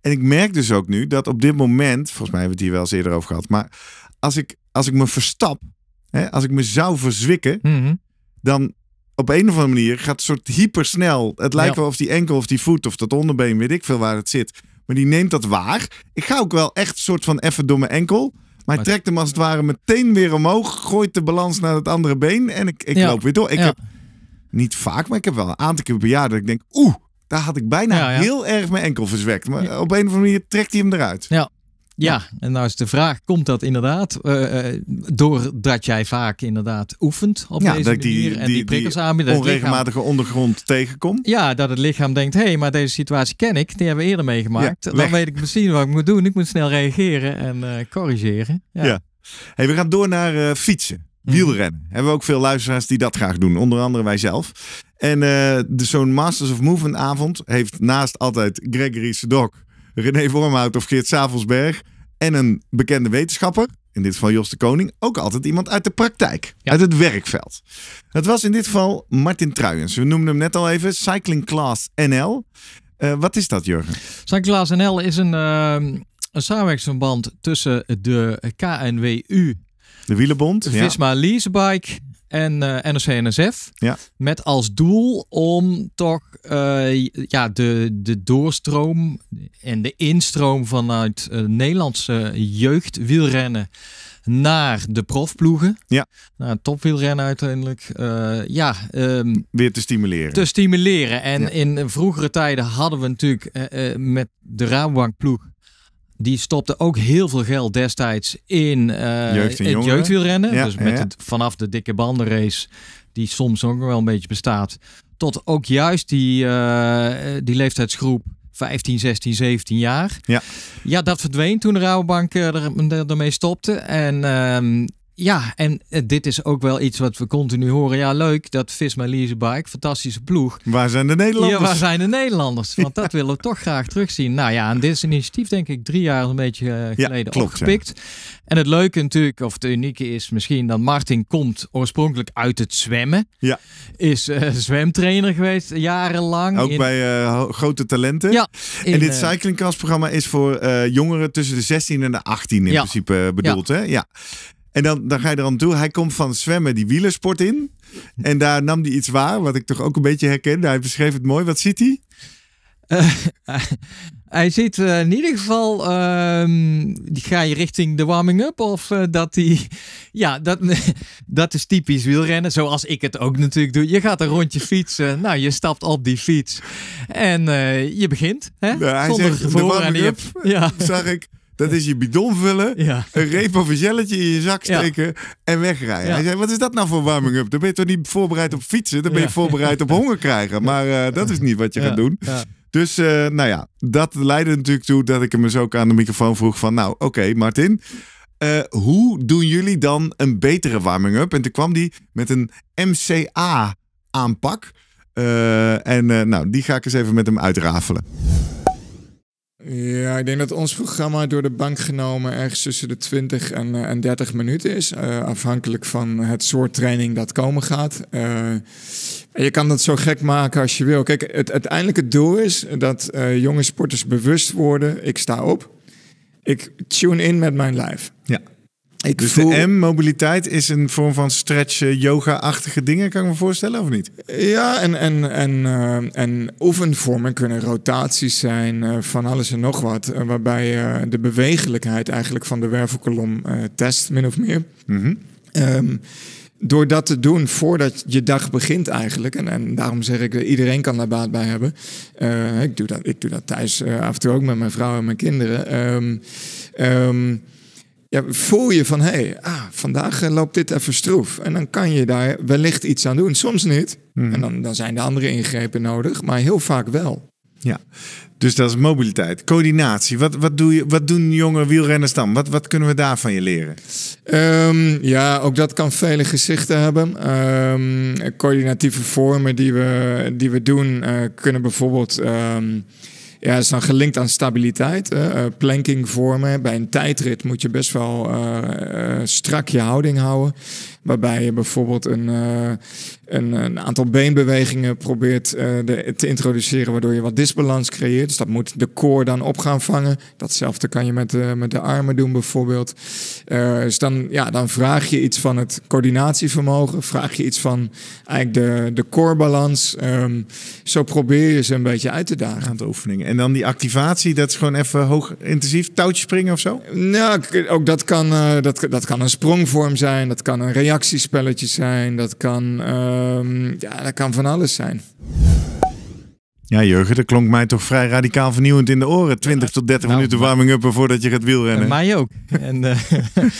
En ik merk dus ook nu dat op dit moment... Volgens mij hebben we het hier wel eens eerder over gehad. Maar als ik, als ik me verstap, hè, als ik me zou verzwikken... Mhm. dan op een of andere manier gaat het soort hypersnel. Het lijkt wel of die enkel of die voet of dat onderbeen, weet ik veel waar het zit. Maar die neemt dat waar. Ik ga ook wel echt soort van even door mijn enkel. Maar hij trekt hem als het ware meteen weer omhoog, gooit de balans naar het andere been en ik, ik loop weer door. Ik heb niet vaak, maar ik heb wel een aantal keer per jaar dat ik denk, oeh, daar had ik bijna heel erg mijn enkel verzwekt. Maar op een of andere manier trekt hij hem eruit. Ja, ja, en nou is de vraag, komt dat inderdaad eh, eh, doordat jij vaak inderdaad oefent op ja, deze dat manier die, en die, die prikkels aan dat onregelmatige lichaam, ondergrond tegenkomt? Ja, dat het lichaam denkt, hé, hey, maar deze situatie ken ik, die hebben we eerder meegemaakt. Dan weet ik misschien wat ik moet doen. Ik moet snel reageren en eh, corrigeren. Ja. Hey, we gaan door naar fietsen. Mhm. Wielrennen. Hebben we ook veel luisteraars die dat graag doen. Onder andere wij zelf. En de zo'n Masters of Movement avond heeft naast altijd Gregory Sedok, René Vormhout of Geert Savelsberg en een bekende wetenschapper, in dit geval Jos de Koning, ook altijd iemand uit de praktijk, uit het werkveld. Het was in dit geval Martin Truijens. We noemden hem net al even Cycling Class NL. Eh, wat is dat, Jurgen? Cycling Class NL is een, uh, een tussen de KNWU. De Wielenbond. Visma ja. Leasebike en uh, eh, NOC-NSF. Ja. Met als doel om toch eh, ja, de, de doorstroom en de instroom vanuit uh, Nederlandse jeugdwielrennen naar de profploegen. Ja. Naar topwielrennen uiteindelijk. ja, ehm, Weer te stimuleren. Te stimuleren. En in vroegere tijden hadden we natuurlijk met de Rabobank ploeg die stopte ook heel veel geld destijds in, uh, Jeugd het jeugdwielrennen. dus met het, vanaf de dikke bandenrace, die soms ook wel een beetje bestaat. Tot ook juist die, eh, die leeftijdsgroep 15, 16, 17 jaar. Ja, ja dat verdween toen de Rabobank eh, er, er, ermee stopte. En ehm, ja, en eh, dit is ook wel iets wat we continu horen. Ja, leuk, dat Visma Leasebike, fantastische ploeg. Waar zijn de Nederlanders? waar zijn de Nederlanders? Want dat willen we toch graag terugzien. Nou ja, en dit is een initiatief denk ik drie jaar een beetje eh, geleden klopt, opgepikt. En het leuke natuurlijk, of het unieke is misschien dat Martin komt oorspronkelijk uit het zwemmen. Ja. Is eh, zwemtrainer geweest jarenlang. Ook bij grote talenten. Ja. en dit uh, is voor jongeren tussen de 16 en de 18 in principe bedoeld. Hè? Ja. En dan, dan ga je er aan toe. Hij komt van zwemmen die wielersport in. En daar nam hij iets waar, wat ik toch ook een beetje herkende. Hij beschreef het mooi. Wat ziet hij? Eh, hij ziet eh, in ieder geval, ehm, die ga je richting de warming-up of eh, dat die, ja, dat, dat is typisch wielrennen, zoals ik het ook natuurlijk doe. Je gaat een rondje fietsen, nou, je stapt op die fiets en je begint, hè, hij zonder zegt, de warming-up, ja. zag ik, dat is je bidon vullen, ja. een repo gelletje in je zak steken en wegrijden. Hij zei, wat is dat nou voor warming-up? Dan ben je toch niet voorbereid op fietsen? Dan ben je voorbereid op honger krijgen. Maar eh, dat is niet wat je gaat doen. Dus eh, nou ja, dat leidde natuurlijk toe dat ik hem dus ook aan de microfoon vroeg van... Nou, oké Martin, eh, hoe doen jullie dan een betere warming-up? En toen kwam die met een MCA-aanpak. en nou, die ga ik eens even met hem uitrafelen. Ja, ik denk dat ons programma door de bank genomen ergens tussen de 20 en, eh, en 30 minuten is. Eh, afhankelijk van het soort training dat komen gaat. Uh, je kan dat zo gek maken als je wil. Kijk, het uiteindelijke doel is dat jonge sporters bewust worden. Ik sta op. Ik tune in met mijn lijf. Ja. Ik dus voel... de M-mobiliteit is een vorm van stretch eh, yoga-achtige dingen, kan ik me voorstellen, of niet? Ja, en, en, en, eh, en oefenvormen kunnen rotaties zijn, eh, van alles en nog wat. waarbij je de bewegelijkheid eigenlijk van de wervelkolom test, min of meer. Mhm. Ehm, door dat te doen voordat je dag begint eigenlijk. En, en daarom zeg ik, iedereen kan daar baat bij hebben. ik, doe dat, ik doe dat thuis af en toe ook met mijn vrouw en mijn kinderen. Um, ja, voel je van hé, hey, ah, vandaag eh, loopt dit even stroef. En dan kan je daar wellicht iets aan doen. Soms niet. Hmm. En dan, dan zijn de andere ingrepen nodig, maar heel vaak wel. Ja, dus dat is mobiliteit. Coördinatie. Wat, wat, doe je, wat doen jonge wielrenners dan? Wat, wat kunnen we daarvan je leren? Ehm, ja, ook dat kan vele gezichten hebben. Ehm, coördinatieve vormen die we, die we doen eh, kunnen bijvoorbeeld. Ehm, ja, is dan gelinkt aan stabiliteit. Uh, planking vormen. Bij een tijdrit moet je best wel eh, eh, strak je houding houden. Waarbij je bijvoorbeeld een, eh, een, een, aantal beenbewegingen probeert eh, te introduceren, waardoor je wat disbalans creëert. Dus dat moet de core dan op gaan vangen. Datzelfde kan je met, de, met de armen doen bijvoorbeeld. Eh, dus dan, ja, dan vraag je iets van het coördinatievermogen, vraag je iets van eigenlijk de, de core balans. Ehm, zo probeer je ze een beetje uit te dagen. Aan de oefeningen. En dan die activatie, dat is gewoon even hoog intensief touwtjes springen of zo? Nou, ook dat kan, dat, dat kan een sprongvorm zijn, dat kan een reactie reactiespelletjes zijn, dat kan, ehm, ja, dat kan van alles zijn. Ja, Jurgen, dat klonk mij toch vrij radicaal vernieuwend in de oren. 20 tot 30 nou, minuten warming-up voordat je gaat wielrennen. Mij ook. en, eh,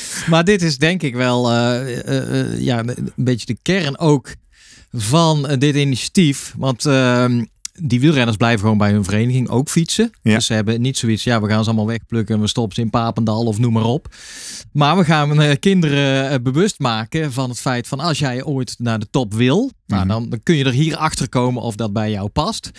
maar dit is denk ik wel eh, eh, ja, een beetje de kern ook van dit initiatief. Want ehm, die wielrenners blijven gewoon bij hun vereniging ook fietsen. Dus ze hebben niet zoiets, ja, we gaan ze allemaal wegplukken en we stoppen ze in Papendal of noem maar op. Maar we gaan eh, kinderen eh, bewust maken van het feit van als jij ooit naar de top wil, nou, mhm. dan, kun je er hier achter komen of dat bij jou past.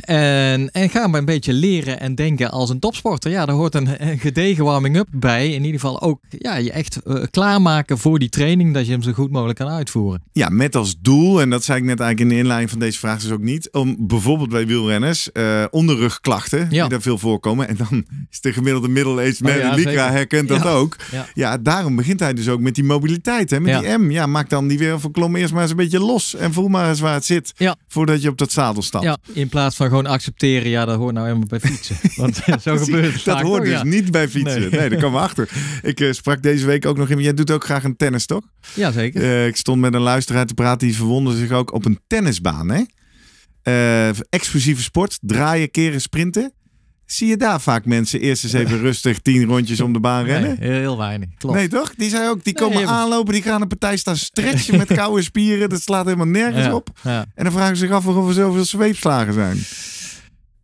En, en ga maar een beetje leren en denken als een topsporter. Ja, daar hoort een, gedegen warming-up bij. In ieder geval ook ja, je echt eh, klaarmaken voor die training, dat je hem zo goed mogelijk kan uitvoeren. Ja, met als doel, en dat zei ik net eigenlijk in de inleiding van deze vraag dus ook niet, om bijvoorbeeld bij wielrenners eh, onderrugklachten, ja. die daar veel voorkomen. En dan is de gemiddelde middle-aged man, oh, herkent dat ook. Ja. daarom begint hij dus ook met die mobiliteit, hè, met die M. Ja, maak dan die weer van eerst maar eens een beetje los en voel maar eens waar het zit voordat je op dat zadel stapt. Ja, in plaats van gewoon accepteren, ja, dat hoort nou helemaal bij fietsen. Want eh, zo gebeurt het Dat hoort dus niet bij fietsen. Nee, nee daar kan achter. Ik eh, sprak deze week ook nog in Jij doet ook graag een tennis, toch? Ja, zeker. Eh, ik stond met een luisteraar te praten, die verwonderde zich ook op een tennisbaan, hè? exclusieve sport, draaien, keren, sprinten. Zie je daar vaak mensen eerst eens even rustig tien rondjes om de baan rennen? Nee, heel weinig. Klopt. Nee, toch? Die zei ook, die komen aanlopen, die gaan een partij staan stretchen met koude spieren. Dat slaat helemaal nergens op. En dan vragen ze zich af of er zoveel zweepslagen zijn.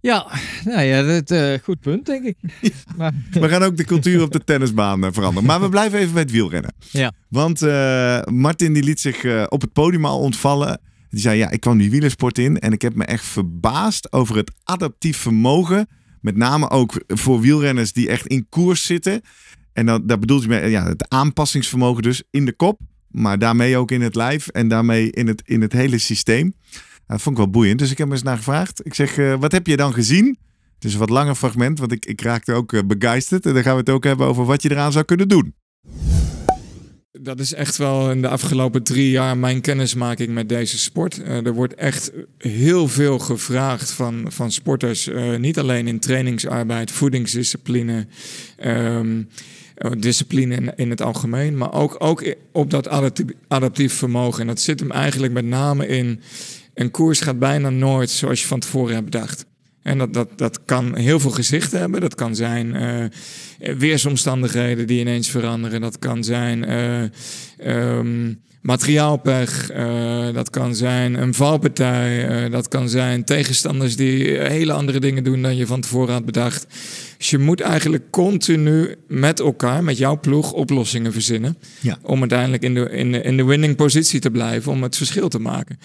Ja, nou ja, dat, eh, goed punt, denk ik. Maar... We gaan ook de cultuur op de tennisbaan eh, veranderen. Maar we blijven even bij het wielrennen. Ja. Want eh, Martin die liet zich op het podium al ontvallen. Die zei, ja, ik kwam die wielersport in en ik heb me echt verbaasd over het adaptief vermogen met name ook voor wielrenners die echt in koers zitten. En dan, daar bedoelt je met ja, het aanpassingsvermogen dus in de kop. Maar daarmee ook in het lijf en daarmee in het, in het hele systeem. Dat vond ik wel boeiend. Dus ik heb hem eens naar gevraagd. Ik zeg, eh, wat heb je dan gezien? Het is een wat langer fragment, want ik, ik raakte ook eh, begeisterd. En dan gaan we het ook hebben over wat je eraan zou kunnen doen. Dat is echt wel in de afgelopen drie jaar mijn kennismaking met deze sport. Eh, er wordt echt heel veel gevraagd van, van sporters. Eh, niet alleen in trainingsarbeid, voedingsdiscipline. Ehm, eh, discipline in, in, het algemeen, maar ook, ook op dat adaptief, adaptief vermogen. En dat zit hem eigenlijk met name in. Een koers gaat bijna nooit zoals je van tevoren hebt bedacht. En dat, dat, dat kan heel veel gezichten hebben. Dat kan zijn eh, eh, weersomstandigheden die ineens veranderen. Dat kan zijn. Eh, ehm, materiaalpech, eh, dat kan zijn een valpartij, eh, dat kan zijn tegenstanders die hele andere dingen doen dan je van tevoren had bedacht. Dus je moet eigenlijk continu met elkaar, met jouw ploeg, oplossingen verzinnen. Om uiteindelijk in de, in, de, in de winning positie te blijven, om het verschil te maken.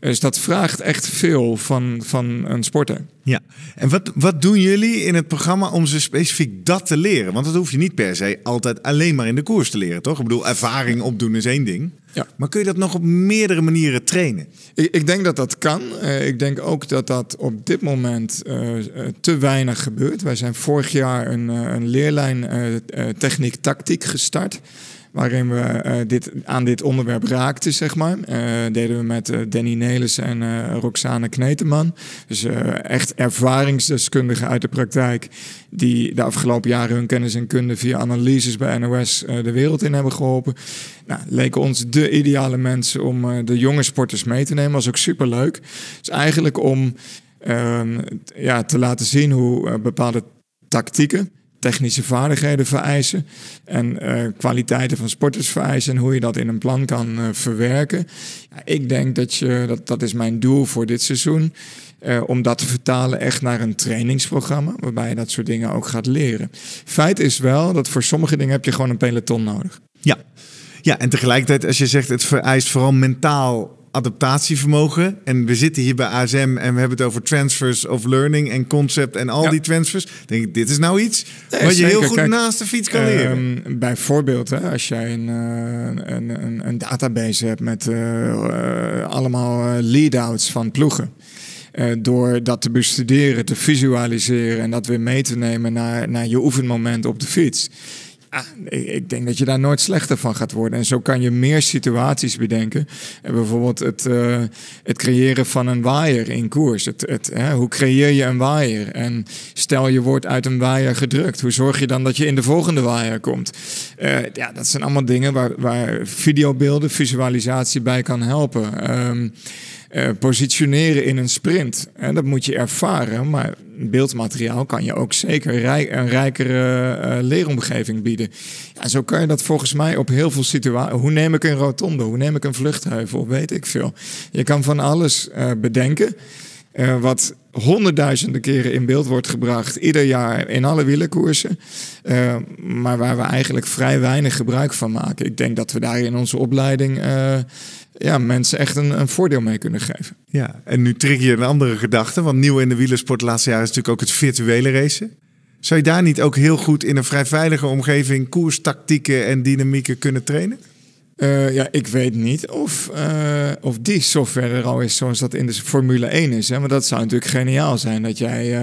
Dus dat vraagt echt veel van, van een sporter. Ja, en wat, wat doen jullie in het programma om ze specifiek dat te leren? Want dat hoef je niet per se altijd alleen maar in de koers te leren, toch? Ik bedoel, ervaring opdoen is één ding. Ja. Maar kun je dat nog op meerdere manieren trainen? Ik, ik denk dat dat kan. Eh, ik denk ook dat dat op dit moment eh, eh, te weinig gebeurt. Wij zijn vorig jaar een, een leerlijn techniek-tactiek gestart waarin we eh, dit, aan dit onderwerp raakten, zeg maar. Eh, deden we met eh, Danny Nelis en Roxane Kneteman. Dus echt ervaringsdeskundigen uit de praktijk... die de afgelopen jaren hun kennis en kunde via analyses bij NOS de wereld in hebben geholpen. Nou, leken ons de ideale mensen om de jonge sporters mee te nemen. Was ook superleuk. Dus eigenlijk om ehm, ja, te laten zien hoe bepaalde tactieken technische vaardigheden vereisen en eh, kwaliteiten van sporters vereisen en hoe je dat in een plan kan eh, verwerken. Ik denk dat je, dat, dat is mijn doel voor dit seizoen, eh, om dat te vertalen echt naar een trainingsprogramma, waarbij je dat soort dingen ook gaat leren. Feit is wel dat voor sommige dingen heb je gewoon een peloton nodig. Ja. Ja, en tegelijkertijd, als je zegt het vereist vooral mentaal adaptatievermogen. En we zitten hier bij ASM en we hebben het over transfers of learning en concept en al die transfers. Denk ik, dit is nou iets wat je heel goed naast de fiets kan ehm, leren. bijvoorbeeld, hè, als jij een, eh, een, een, een, database hebt met eh, eh, allemaal lead-outs van ploegen. Uh, door dat te bestuderen, te visualiseren en dat weer mee te nemen naar, naar je oefenmoment op de fiets. Ah, ik denk dat je daar nooit slechter van gaat worden. En zo kan je meer situaties bedenken. En bijvoorbeeld het, eh, het creëren van een waaier in koers. Het, het, hè, hoe creëer je een waaier? En stel je wordt uit een waaier gedrukt. Hoe zorg je dan dat je in de volgende waaier komt? Eh, ja, dat zijn allemaal dingen waar, waar videobeelden, visualisatie bij kan helpen. Um, eh, positioneren in een sprint. dat moet je ervaren, maar beeldmateriaal kan je ook zeker een rijkere eh, leeromgeving bieden. Ja, zo kan je dat volgens mij op heel veel situaties. Hoe neem ik een rotonde? Hoe neem ik een vluchtheuvel? Weet ik veel. Je kan van alles eh, bedenken. Eh, wat honderdduizenden keren in beeld wordt gebracht, ieder jaar in alle wielenkoersen. Eh, maar waar we eigenlijk vrij weinig gebruik van maken. Ik denk dat we daar in onze opleiding eh, ja, mensen echt een, een, voordeel mee kunnen geven. Ja, en nu trigger je een andere gedachte. Want nieuw in de wielersport laatste jaar is natuurlijk ook het virtuele racen. Zou je daar niet ook heel goed in een vrij veilige omgeving koerstactieken en dynamieken kunnen trainen? Eh, ja, ik weet niet of, eh, of die software er al is zoals dat in de Formule 1 is. Hè? Maar dat zou natuurlijk geniaal zijn dat jij...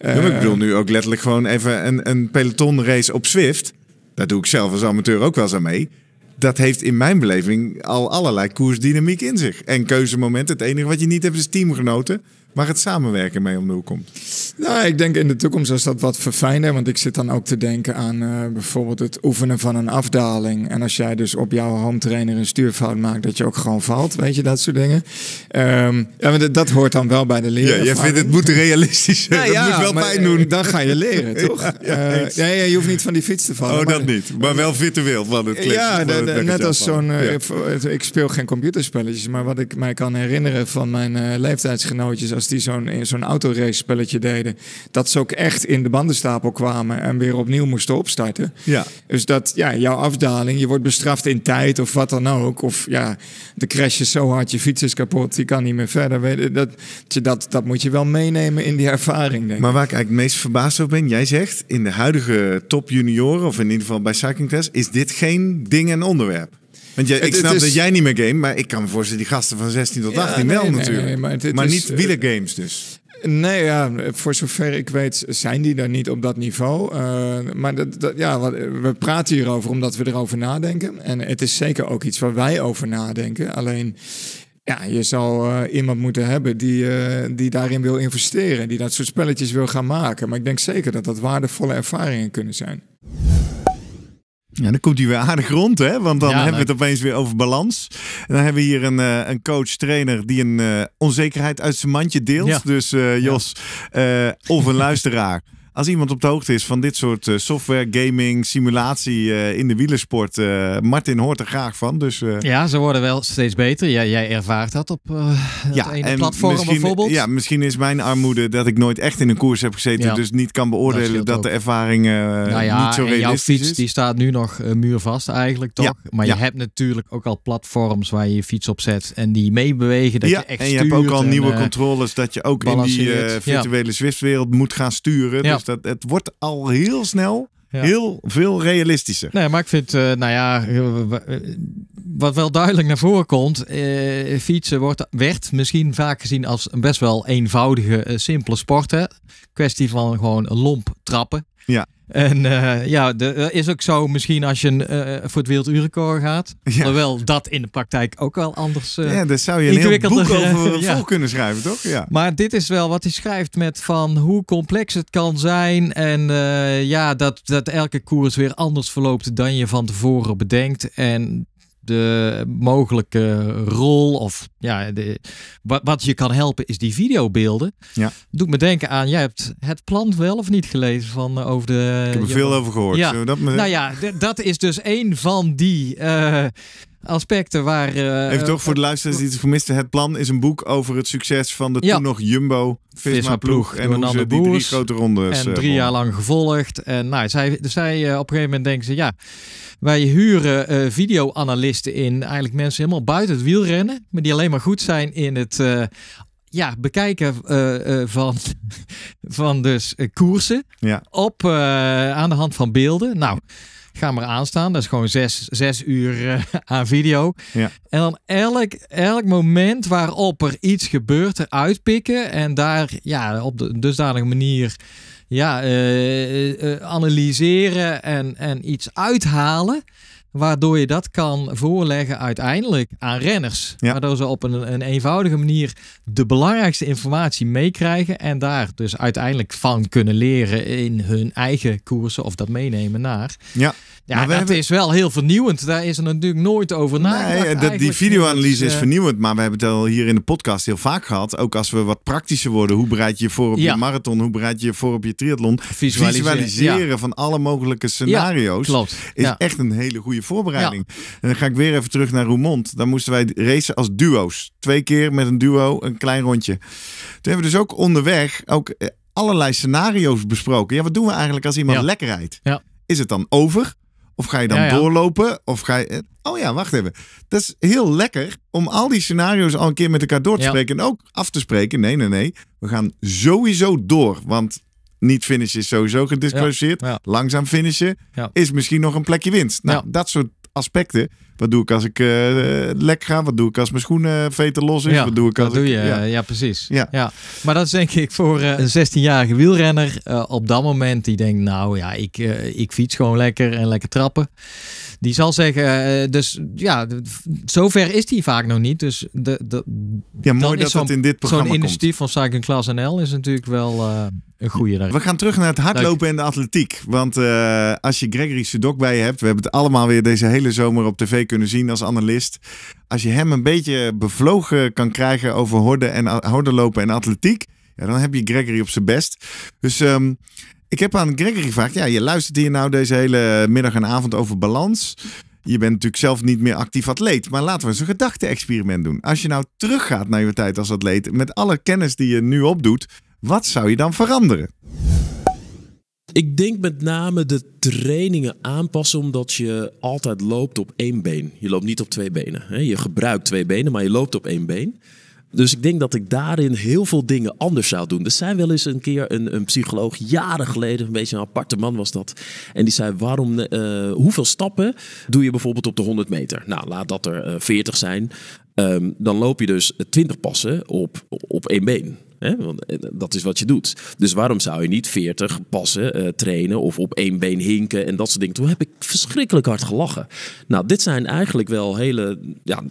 Eh, ik bedoel nu ook letterlijk gewoon even een, een pelotonrace op Zwift. Daar doe ik zelf als amateur ook wel eens aan mee. Dat heeft in mijn beleving al allerlei koersdynamiek in zich. En keuzemomenten. Het enige wat je niet hebt is teamgenoten. Waar het samenwerken mee om de hoek komt? Nou, ik denk in de toekomst is dat wat verfijnder. Want ik zit dan ook te denken aan eh, bijvoorbeeld het oefenen van een afdaling. En als jij dus op jouw home trainer een stuurfout maakt, dat je ook gewoon valt. Weet je, dat soort dingen. Ehm, ja, maar dat hoort dan wel bij de leren. Ja, je vindt het moet realistisch zijn. Nou dat moet wel pijn eh, doen. Dan ga je leren, toch? Eh, ja, ja je hoeft niet van die fiets te vallen. Oh, dat niet. Maar wel virtueel van het Ja, net als zo'n... ik speel geen computerspelletjes. Maar wat ik mij kan herinneren van mijn leeftijdsgenootjes die zo'n zo'n autorace spelletje deden, dat ze ook echt in de bandenstapel kwamen en weer opnieuw moesten opstarten. Ja. Dus dat, ja, jouw afdaling, je wordt bestraft in tijd of wat dan ook. Of ja, de crash is zo hard, je fiets is kapot, je kan niet meer verder. Dat, dat, dat moet je wel meenemen in die ervaring, denk ik. Maar waar ik eigenlijk het meest verbaasd over ben, jij zegt in de huidige top junioren, of in ieder geval bij cycling is dit geen ding en onderwerp. Want jij, ik snap dat jij niet meer game, maar ik kan me voorstellen, die gasten van 16 tot 18 wel natuurlijk. maar, niet eh, wielergames dus. Nee, ja, voor zover ik weet zijn die daar niet op dat niveau. Eh, maar dat, dat, ja, we praten hierover omdat we erover nadenken. En het is zeker ook iets waar wij over nadenken. Alleen, ja, je zou eh, iemand moeten hebben die, die daarin wil investeren. Die dat soort spelletjes wil gaan maken. Maar ik denk zeker dat dat waardevolle ervaringen kunnen zijn. Ja, dan komt hij weer aardig rond, hè? Want dan hebben we het opeens weer over balans. En dan hebben we hier een, eh, een coach-trainer die een eh, onzekerheid uit zijn mandje deelt. Dus eh, Jos, of een luisteraar als iemand op de hoogte is van dit soort eh, software, gaming, simulatie eh, in de wielersport. Eh, Martin hoort er graag van. Dus, ja, ze worden wel steeds beter. Jij, jij ervaart dat op het ene platform bijvoorbeeld. Ja, misschien is mijn armoede dat ik nooit echt in een koers heb gezeten. Dus niet kan beoordelen dat, de ervaring nou niet zo realistisch jouw fiets, Die staat nu nog muurvast eigenlijk toch? Ja, maar je hebt natuurlijk ook al platforms waar je je fiets op zet en die meebewegen. Dat je echt en je hebt ook al nieuwe uh, controles dat je ook in die virtuele Zwift-wereld moet gaan sturen. Dus dat Het, wordt al heel snel heel veel realistischer. Nee, maar ik vind, eh, nou ja, eh, wat wel duidelijk naar voren komt, eh, fietsen wordt, werd misschien vaak gezien als een best wel eenvoudige, simpele sport. Hè? Kwestie van gewoon lomp trappen. Ja. En eh, ja, dat eh, is ook zo misschien als je uh, voor het werelduurrecord gaat. Ja. Hoewel dat in de praktijk ook wel anders uh, Ja, daar zou je een heel boek over vol kunnen schrijven, toch? Ja. Maar dit is wel wat hij schrijft met van hoe complex het kan zijn. En ja, dat, dat elke koers weer anders verloopt dan je van tevoren bedenkt. En de mogelijke rol of ja, de, wat, wat, je kan helpen is die videobeelden. Ja. Doet me denken aan, jij hebt het plan wel of niet gelezen van eh, over de... Ik heb er veel over gehoord. Ja. Dat Nou ja, dat is dus een van die... Eh, aspecten waar... Eh, Even toch voor de luisteraars die het vermisten. Het plan is een boek over het succes van de toen nog Jumbo Visma ploeg. En hoe ze die drie grote rondes... En eh, drie jaar lang gevolgd. En nou, zij, dus zij eh, op een gegeven moment denken ze... Ja, wij huren uh, videoanalisten in. Eigenlijk mensen helemaal buiten het wielrennen. Maar die alleen maar goed zijn in het... ja, bekijken van, van dus koersen ja. op, aan de hand van beelden. Nou, Ga maar aanstaan. Dat is gewoon zes, zes uur eh, aan video. Ja. En dan elk, elk moment waarop er iets gebeurt eruit pikken. En daar ja, op de dusdanige manier ja, eh, eh, analyseren en, en iets uithalen. Waardoor je dat kan voorleggen uiteindelijk aan renners. Waardoor ze op een, een, eenvoudige manier de belangrijkste informatie meekrijgen. En daar dus uiteindelijk van kunnen leren in hun eigen koersen of dat meenemen naar. Ja. Ja, maar dat is wel heel vernieuwend. Daar is er natuurlijk nooit over nagedacht. Nee, die dus, videoanalyse is eh, vernieuwend, maar we hebben het al hier in de podcast heel vaak gehad. Ook als we wat praktischer worden. Hoe bereid je je voor op je marathon? Hoe bereid je je voor op je triathlon? Visualiseren, van alle mogelijke scenario's klopt. is echt een hele goede voorbereiding. En dan ga ik weer even terug naar Roermond. Dan moesten wij racen als duo's. Twee keer met een duo, een klein rondje. Toen hebben we dus ook onderweg ook eh, allerlei scenario's besproken. Ja, wat doen we eigenlijk als iemand lekker rijdt? Is het dan over? Of ga je dan doorlopen? Of ga je. Oh ja, wacht even. Dat is heel lekker om al die scenario's al een keer met elkaar door te spreken. En ook af te spreken. Nee, nee, nee. We gaan sowieso door. Want niet finishen is sowieso gedisqualificeerd. Langzaam finishen is misschien nog een plekje winst. Nou, dat soort aspecten. Wat doe ik als ik uh, lek ga? Wat doe ik als mijn schoenen eh, veten los is? Ja, wat doe ik als ik, doe je, ja. precies. Ja. Maar dat is denk ik voor eh, een 16-jarige wielrenner op dat moment die denkt, nou ja, ik, ik fiets gewoon lekker en lekker trappen die zal zeggen, eh, dus ja, zover is die vaak nog niet. Dus de, de, ja, mooi dat het in dit programma Zo'n initiatief komt. van Cycling Class NL is natuurlijk wel eh, een goede daarin. We gaan terug naar het hardlopen en de atletiek. Want eh, als je Gregory Sudok bij je hebt, we hebben het allemaal weer deze hele zomer op tv kunnen zien als analist. Als je hem een beetje bevlogen kan krijgen over horden en horden lopen en atletiek, ja, dan heb je Gregory op zijn best. Dus um, ik heb aan Gregory gevraagd, ja, je luistert hier nou deze hele middag en avond over balans. Je bent natuurlijk zelf niet meer actief atleet, maar laten we eens een gedachte-experiment doen. Als je nou teruggaat naar je tijd als atleet, met alle kennis die je nu opdoet, wat zou je dan veranderen? Ik denk met name de trainingen aanpassen omdat je altijd loopt op één been. Je loopt niet op twee benen. Je gebruikt twee benen, maar je loopt op één been. Dus ik denk dat ik daarin heel veel dingen anders zou doen. Er zijn wel eens een keer een, een psycholoog, jaren geleden, een beetje een aparte man was dat. En die zei: waarom, eh, hoeveel stappen doe je bijvoorbeeld op de 100 meter? Nou, laat dat er 40 eh, zijn. Ehm, dan loop je dus 20 passen op, op één been. Want eh, dat is wat je doet. Dus waarom zou je niet 40 passen, eh, trainen of op één been hinken en dat soort dingen? Toen heb ik verschrikkelijk hard gelachen. Nou, dit zijn eigenlijk wel hele. Ja,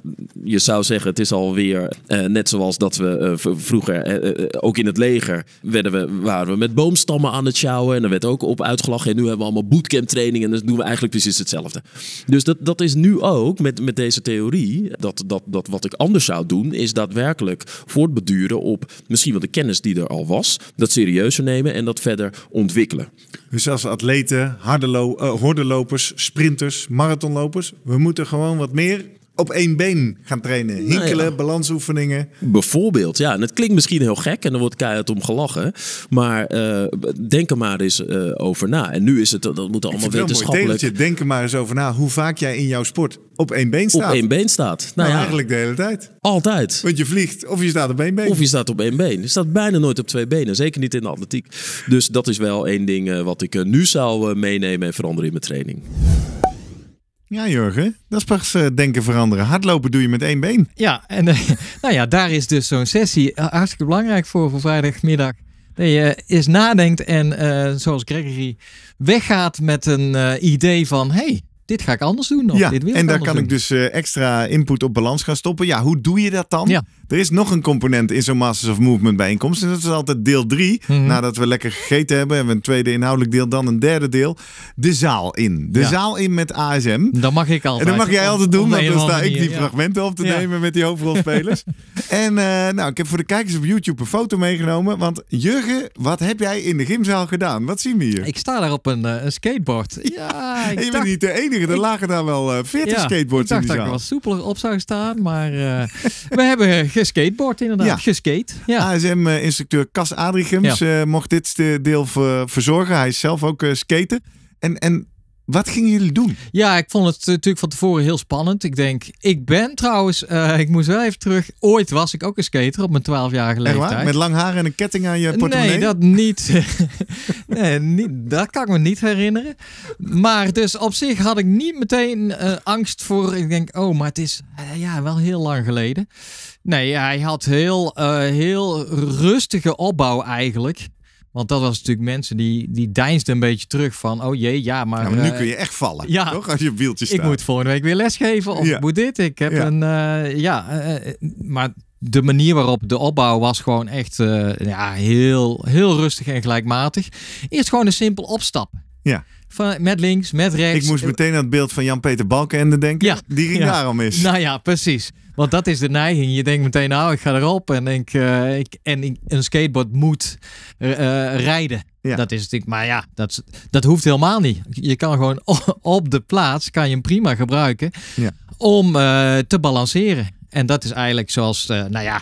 je zou zeggen, het is alweer uh, net zoals dat we vroeger, ook in het leger, werden we, waren we met boomstammen aan het sjouwen. En er werd ook op uitgelachen. En nu hebben we allemaal bootcamp training en dan doen we eigenlijk precies hetzelfde. Dus dat, dat is nu ook met, met deze theorie. Dat, dat, dat wat ik anders zou doen, is daadwerkelijk voortbeduren op misschien de kennis die er al was, dat serieuzer nemen en dat verder ontwikkelen. Dus als atleten, uh, hordenlopers, sprinters, marathonlopers, we moeten gewoon wat meer op één been gaan trainen. Nou Hinkelen, balansoefeningen. Bijvoorbeeld, ja. En het klinkt misschien heel gek en dan wordt keihard om gelachen. Maar uh, denk er maar eens eh, over na. En nu is het, dat moet allemaal wetenschappelijk... denk er maar eens over na hoe vaak jij in jouw sport op één been staat. Op één been staat. Nou, nou eigenlijk de hele tijd. Altijd. Want je vliegt of je staat op één been. Of je staat op één been. Je staat bijna nooit op twee benen. Zeker niet in de atletiek. Dus dat is wel één ding eh, wat ik nu zou meenemen en veranderen in mijn training. Ja, Jurgen, dat is pas eh, denken veranderen. Hardlopen doe je met één been. Ja, en eh, nou ja, daar is dus zo'n sessie eh, hartstikke belangrijk voor, voor vrijdagmiddag. Dat je eens nadenkt en, zoals Gregory, weggaat met een idee van... hey, dit ga ik anders doen. Of dit wil ik en daar kan ik dus extra input op balans gaan stoppen. Ja, hoe doe je dat dan? Er is nog een component in zo'n Masters of Movement bijeenkomst. En dat is altijd deel 3. Mhm. Nadat we lekker gegeten hebben, hebben we een tweede inhoudelijk deel. Dan een derde deel. De zaal in. De zaal in met ASM. Dan mag ik altijd. En dat mag jij altijd doen, want dan sta ik die fragmenten op te nemen met die hoofdrolspelers. en eh, nou, ik heb voor de kijkers op YouTube een foto meegenomen. Want Jurgen, wat heb jij in de gymzaal gedaan? Wat zien we hier? Ik sta daar op een, eh, een skateboard. Ja, ik en je bent niet de enige. Er lagen daar wel uh, eh, 40 skateboards in de zaal. Ik dacht dat ik er wel soepeler op zou staan. Maar we hebben Geskateboard inderdaad. Ja. Geskate. Ja. ASM-instructeur Cas Adrigums eh, mocht dit eh, deel verzorgen. Hij is zelf ook eh, skaten. En, en wat gingen jullie doen? Ja, ik vond het natuurlijk van tevoren heel spannend. Ik denk, ik ben trouwens, ik moest wel even terug. Ooit was ik ook een skater op mijn 12-jarige leeftijd. Met lang haar en een ketting aan je portemonnee? Nee, dat niet. nee, niet, Dat kan ik me niet herinneren. Maar dus op zich had ik niet meteen angst voor. Ik denk, oh, maar het is ja, wel heel lang geleden. Nee, hij had heel, eh, heel rustige opbouw eigenlijk. Want dat was natuurlijk mensen die, die deinsden een beetje terug van... oh jee, ja, maar... nu eh, kun je echt vallen, ja, toch? Als je op staat. Ik moet volgende week weer lesgeven of ja. moet dit. Ik heb ja. een... Eh, ja, maar de manier waarop de opbouw was gewoon echt ja, heel, heel rustig en gelijkmatig. Eerst gewoon een simpel opstap. Ja. Van, met links, met rechts. Ik moest meteen aan het beeld van Jan-Peter Balkenende denken. Ja. Die ging daarom is. Nou ja, precies. Want dat is de neiging. Je denkt meteen, nou, ik ga erop en, ik, eh, ik en een skateboard moet eh, eh, rijden. Dat is natuurlijk, maar ja, dat, dat hoeft helemaal niet. Je kan gewoon op de plaats, kan je hem prima gebruiken ja. om te balanceren. En dat is eigenlijk zoals, nou ja,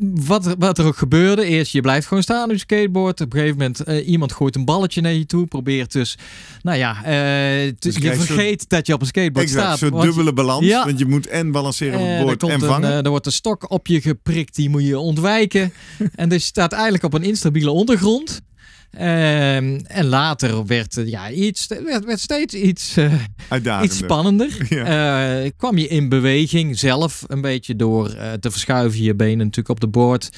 wat, wat er ook gebeurde, eerst je blijft gewoon staan op je skateboard. Op een gegeven moment uh, iemand gooit een balletje naar je toe. Probeert dus, nou ja, eh, dus je vergeet dat je op een skateboard exact, staat. Een soort dubbele balans, want je moet en balanceren op het eh, bord en vangen. er wordt een stok op je geprikt, die moet je ontwijken. en dus je staat eigenlijk op een instabiele ondergrond. Ehm, en later werd eh, ja, iets, werd, steeds iets, eh, iets spannender. Ja. Eh, kwam je in beweging zelf een beetje door te verschuiven je benen natuurlijk op de boord.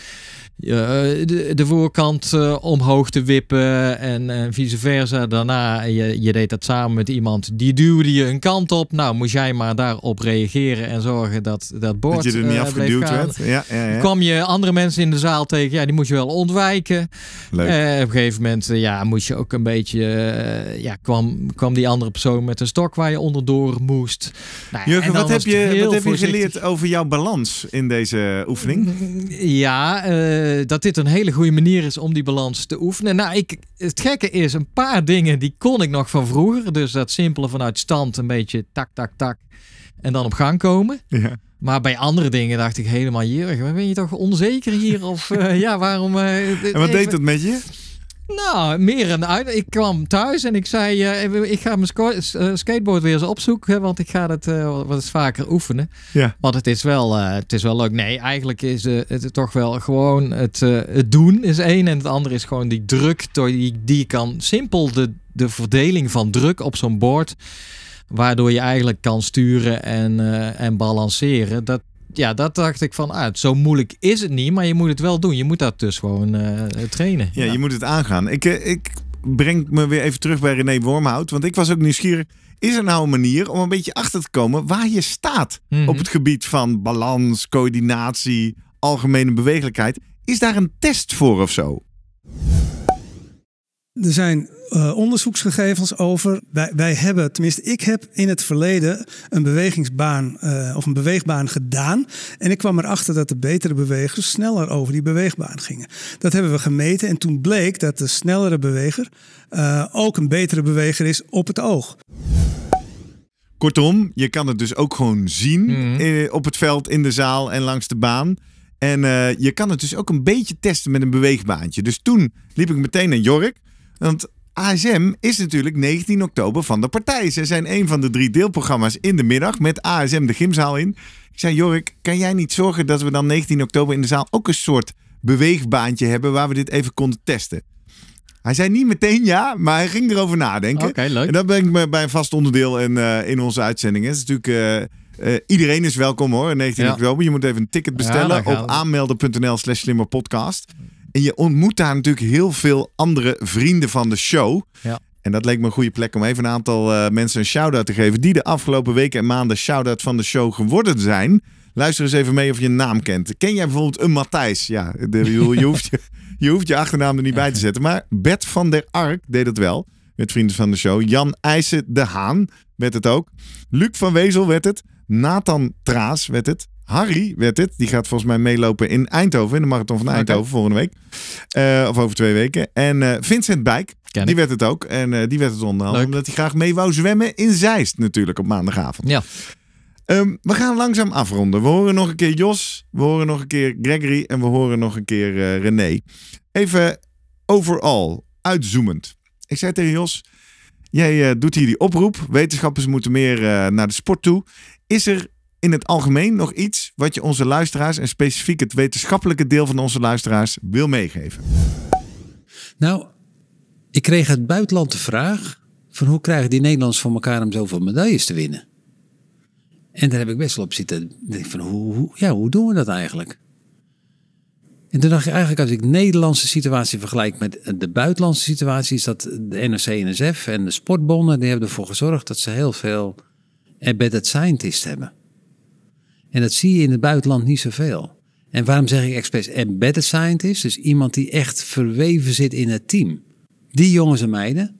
Eh, de, de, voorkant eh, omhoog te wippen en eh, vice versa. Daarna, je, je deed dat samen met iemand, die duwde je een kant op. Nou, moest jij maar daarop reageren en zorgen dat dat bord dat je er niet afgeduwd werd. Ja, ja, ja. Kwam je andere mensen in de zaal tegen, ja, die moest je wel ontwijken. Leuk. op een gegeven moment, ja, moest je ook een beetje, ja, kwam, kwam die andere persoon met een stok waar je onderdoor moest. Nou, Jurgen, wat, heb je, wat heb je geleerd over jouw balans in deze oefening? Ja, uh, eh, dat dit een hele goede manier is om die balans te oefenen. Nou, ik, het gekke is, een paar dingen die kon ik nog van vroeger. Dus dat simpele vanuit stand, een beetje tak, tak, tak. En dan op gang komen. Ja. Maar bij andere dingen dacht ik helemaal, hier, ben je toch onzeker hier? Of eh, ja, waarom... Uh, en wat deed dat met je? Nou, meer een uit. Ik kwam thuis en ik zei: eh, Ik ga mijn eh, skateboard weer eens opzoeken. Want ik ga het eh, wat vaker oefenen. Ja. Want het is, wel, uh, het is wel leuk. Nee, eigenlijk is het toch wel gewoon het, het, doen is één. En het andere is gewoon die druk. Die, die kan simpel de, de verdeling van druk op zo'n board waardoor je eigenlijk kan sturen en, en balanceren. Dat, ja, dat dacht ik van, ah, zo moeilijk is het niet, maar je moet het wel doen. Je moet dat dus gewoon eh, trainen. Ja, je moet het aangaan. Ik, eh, ik breng me weer even terug bij René Wormhout, want ik was ook nieuwsgierig. Is er nou een manier om een beetje achter te komen waar je staat mhm. op het gebied van balans, coördinatie, algemene bewegelijkheid? Is daar een test voor of zo? Er zijn eh, onderzoeksgegevens over. Wij, hebben, tenminste, ik heb in het verleden een bewegingsbaan eh, of een beweegbaan gedaan. En ik kwam erachter dat de betere bewegers sneller over die beweegbaan gingen. Dat hebben we gemeten en toen bleek dat de snellere beweger eh, ook een betere beweger is op het oog. Kortom, je kan het dus ook gewoon zien mhm. op het veld, in de zaal en langs de baan. En je kan het dus ook een beetje testen met een beweegbaantje. Dus toen liep ik meteen naar Jork. Want ASM is natuurlijk 19 oktober van de partij. Ze zijn een van de drie deelprogramma's in de middag met ASM de gymzaal in. Ik zei, Jorik, kan jij niet zorgen dat we dan 19 oktober in de zaal ook een soort beweegbaantje hebben waar we dit even konden testen? Hij zei niet meteen ja, maar hij ging erover nadenken. Oké, leuk. En dat ben ik bij een vast onderdeel in, eh, in onze uitzendingen. Het is natuurlijk... Eh, eh, iedereen is welkom hoor, 19 oktober. Je moet even een ticket bestellen op aanmelden.nl slash slimmerpodcast. En je ontmoet daar natuurlijk heel veel andere vrienden van de show. Ja. En dat leek me een goede plek om even een aantal eh, mensen een shout-out te geven. die de afgelopen weken en maanden shout-out van de show geworden zijn. Luister eens even mee of je een naam kent. Ken jij bijvoorbeeld een Matthijs? Ja, de, je, hoeft je, je hoeft je achternaam er niet bij te zetten. Maar Bert van der Ark deed het wel. Met vrienden van de show. Jan IJssen de Haan werd het ook. Luc van Wezel werd het. Nathan Traas werd het. Harry werd het. Die gaat volgens mij meelopen in Eindhoven. In de marathon van Eindhoven volgende week. Eh, of over twee weken. En eh, Vincent Bijk. die werd het ook. En eh, die werd het onder Omdat hij graag mee wou zwemmen in Zeist natuurlijk op maandagavond. Ja. Ehm, we gaan langzaam afronden. We horen nog een keer Jos. We horen nog een keer Gregory. En we horen nog een keer René. Even overal. Uitzoomend. Ik zei tegen Jos. Jij doet hier die oproep. Wetenschappers moeten meer naar de sport toe. Is er in het algemeen nog iets wat je onze luisteraars en specifiek het wetenschappelijke deel van onze luisteraars wil meegeven? Nou, ik kreeg het buitenland de vraag van hoe krijgen die Nederlanders voor elkaar om zoveel medailles te winnen? En daar heb ik best wel op zitten. Denk van hoe, hoe, ja, hoe doen we dat eigenlijk? En toen dacht ik eigenlijk, als ik de Nederlandse situatie vergelijk met de buitenlandse situatie, is dat de NRC-NSF en de sportbonden, die hebben ervoor gezorgd dat ze heel veel embedded scientist hebben. En dat zie je in het buitenland niet zoveel. En waarom zeg ik expres embedded scientist? Dus iemand die echt verweven zit in het team. Die jongens en meiden,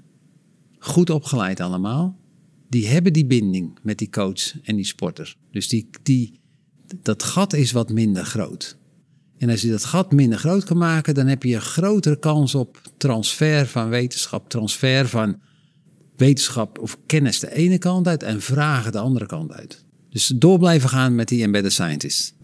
goed opgeleid allemaal, die hebben die binding met die coach en die sporter. Dus die, die, dat gat is wat minder groot. En als je dat gat minder groot kan maken, dan heb je een grotere kans op transfer van wetenschap, transfer van wetenschap of kennis de ene kant uit en vragen de andere kant uit. Dus door blijven gaan met die embedded scientist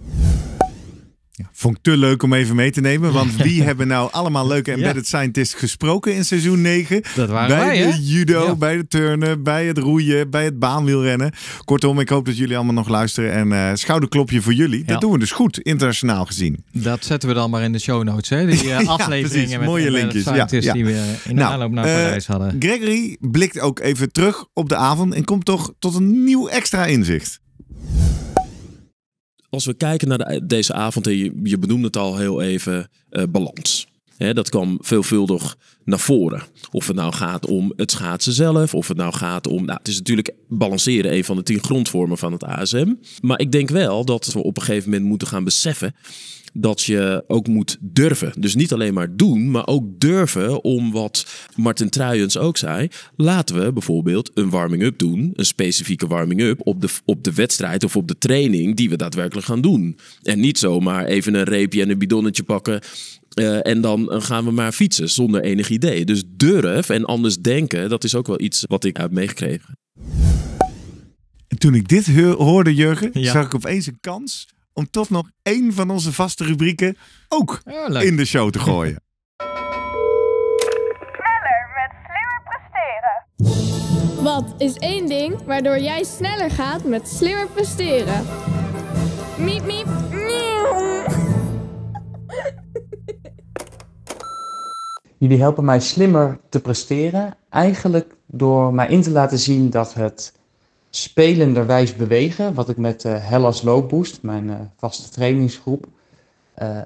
vond ik te leuk om even mee te nemen. Want wie hebben nou allemaal leuke embedded scientists gesproken in seizoen 9? Dat waren bij de judo, bij de turnen, bij het roeien, bij het baanwielrennen. Kortom, ik hoop dat jullie allemaal nog luisteren. En uh, schouderklopje voor jullie. Dat doen we dus goed, internationaal gezien. Dat zetten we dan maar in de show notes. Hè? Die eh, afleveringen met mooie scientists die we in nou, aanloop naar eh, Parijs hadden. Gregory blikt ook even terug op de avond en komt toch tot een nieuw extra inzicht als we kijken naar deze avond, en je, benoemde het al heel even, eh, balans. Hè, dat kwam veelvuldig naar voren. Of het nou gaat om het schaatsen zelf, of het nou gaat om. Nou, het is natuurlijk balanceren een van de tien grondvormen van het ASM. Maar ik denk wel dat we op een gegeven moment moeten gaan beseffen dat je ook moet durven. Dus niet alleen maar doen, maar ook durven om wat Martin Truijens ook zei. Laten we bijvoorbeeld een warming-up doen, een specifieke warming-up op de, op de wedstrijd of op de training die we daadwerkelijk gaan doen. En niet zomaar even een reepje en een bidonnetje pakken eh, en dan eh, gaan we maar fietsen zonder enig idee. Dus durf en anders denken, dat is ook wel iets wat ik heb meegekregen. Toen ik dit hoorde, Jurgen, zag ik opeens een kans om toch nog één van onze vaste rubrieken ook in de show te gooien. Sneller met slimmer presteren. Wat is één ding waardoor jij sneller gaat met slimmer presteren? Miep, miep, miep. Jullie helpen mij slimmer te presteren, eigenlijk door mij in te laten zien dat het spelenderwijs bewegen, wat ik met uh, Hellas Loopboost, mijn eh, vaste trainingsgroep, eh,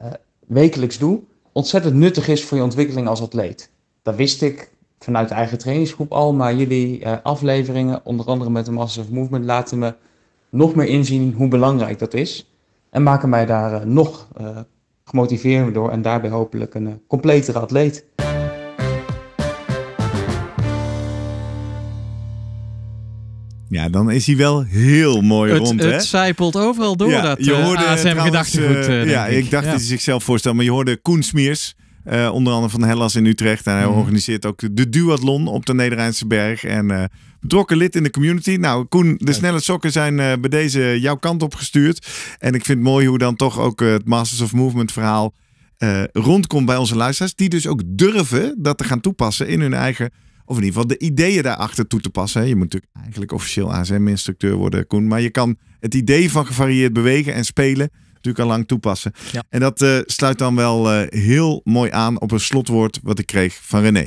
wekelijks doe, ontzettend nuttig is voor je ontwikkeling als atleet. Dat wist ik vanuit de eigen trainingsgroep al, maar jullie afleveringen, onder andere met de Masters of Movement, laten me nog meer inzien hoe belangrijk dat is. En maken mij daar nog gemotiveerder door en daarbij hopelijk een completere atleet. Ja, dan is hij wel heel mooi het, rond. Het zijpelt overal door ja, dat je eh, hoorde, ASM trouwens, gedachtegoed. Eh, eh, ja, ik. dacht dat hij zichzelf voorstelde. Maar je hoorde Koen Smiers, onder andere van Hellas in Utrecht. En hij mhm. organiseert ook de, duathlon op de Nederrijnse berg. En betrokken lid in de community. Nou, Koen, de snelle sokken zijn bij deze jouw kant op gestuurd. En ik vind het mooi hoe dan toch ook het Masters of Movement verhaal rondkomt bij onze luisteraars. Die dus ook durven dat te gaan toepassen in hun eigen of in ieder geval de ideeën daarachter toe te passen. Je moet natuurlijk eigenlijk officieel ASM-instructeur worden, Koen. Maar je kan het idee van gevarieerd bewegen en spelen natuurlijk al lang toepassen. En dat eh, sluit dan wel eh, heel mooi aan op een slotwoord wat ik kreeg van René.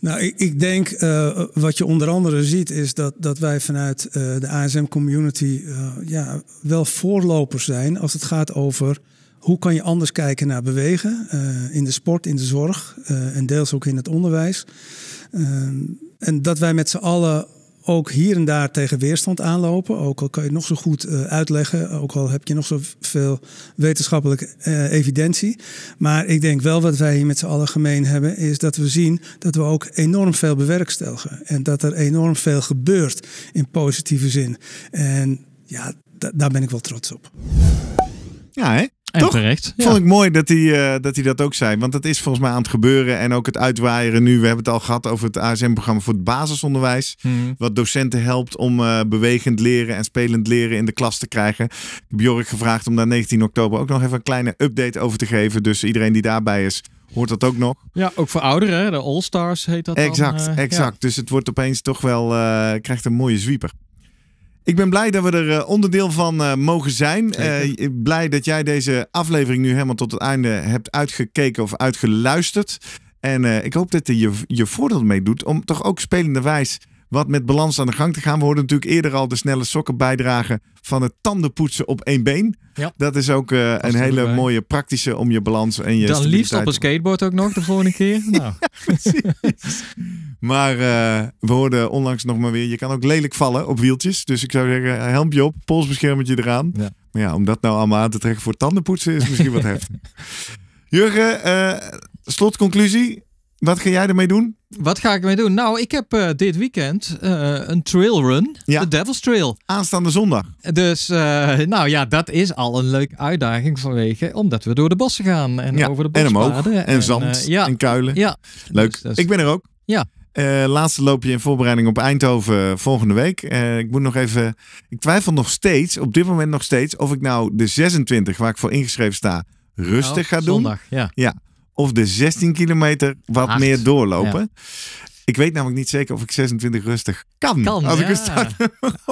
Nou, ik, ik denk eh, wat je onder andere ziet is dat, dat wij vanuit de ASM-community ja, wel voorlopers zijn als het gaat over hoe kan je anders kijken naar bewegen eh, in de sport, in de zorg eh, en deels ook in het onderwijs. Eh, en dat wij met z'n allen ook hier en daar tegen weerstand aanlopen. Ook al kan je het nog zo goed uitleggen, ook al heb je nog zoveel wetenschappelijke evidentie. Maar ik denk wel wat wij hier met z'n allen gemeen hebben, is dat we zien dat we ook enorm veel bewerkstelligen. En dat er enorm veel gebeurt in positieve zin. En ja, daar ben ik wel trots op. Ja, hè? En Toch? terecht. Vond ik mooi dat hij, eh, dat hij dat ook zei. Want dat is volgens mij aan het gebeuren. En ook het uitwaaieren nu. We hebben het al gehad over het ASM-programma voor het basisonderwijs. Mhm. Wat docenten helpt om eh, bewegend leren en spelend leren in de klas te krijgen. Ik heb Jorik gevraagd om daar 19 oktober ook nog even een kleine update over te geven. Dus iedereen die daarbij is, hoort dat ook nog. Ja, ook voor ouderen. De All-Stars heet dat Exact, dan, exact. Eh, dus het wordt opeens toch wel, krijgt een mooie zwieper. Ik ben blij dat we er eh, onderdeel van eh, mogen zijn. Eh, blij dat jij deze aflevering nu helemaal tot het einde hebt uitgekeken of uitgeluisterd. En ik hoop dat je je voordeel mee doet om toch ook spelende wijs wat met balans aan de gang te gaan. We hoorden natuurlijk eerder al de snelle sokken bijdragen van het tandenpoetsen op één been. Ja. Dat is ook eh, een hele mooie praktische om je balans en je Dan liefst op een skateboard ook nog de volgende keer. Nou. ja, maar eh, we hoorden onlangs nog maar weer, je kan ook lelijk vallen op wieltjes. Dus ik zou zeggen, eh, helmpje op, polsbeschermetje eraan. Ja. Maar ja, om dat nou allemaal aan te trekken voor tandenpoetsen is misschien wat heftig. Jurgen, uh, slotconclusie. Wat ga jij ermee doen? Wat ga ik ermee doen? Nou, ik heb eh, dit weekend eh, een trailrun. De Devil's Trail. Aanstaande zondag. Dus, eh, nou ja, dat is al een leuke uitdaging vanwege... omdat we door de bossen gaan en over de bospaden. En, en zand en kuilen. Ja. Leuk. Dus ik ben er ook. Ja. laatste loopje in voorbereiding op Eindhoven volgende week. ik moet nog even... Ik twijfel nog steeds, op dit moment nog steeds... of ik nou de 26, waar ik voor ingeschreven sta, rustig oh, ga doen. Zondag, ja. Ja of de 16 kilometer wat meer doorlopen. Ik weet namelijk niet zeker of ik 26 rustig kan. kan als ja. ik een start.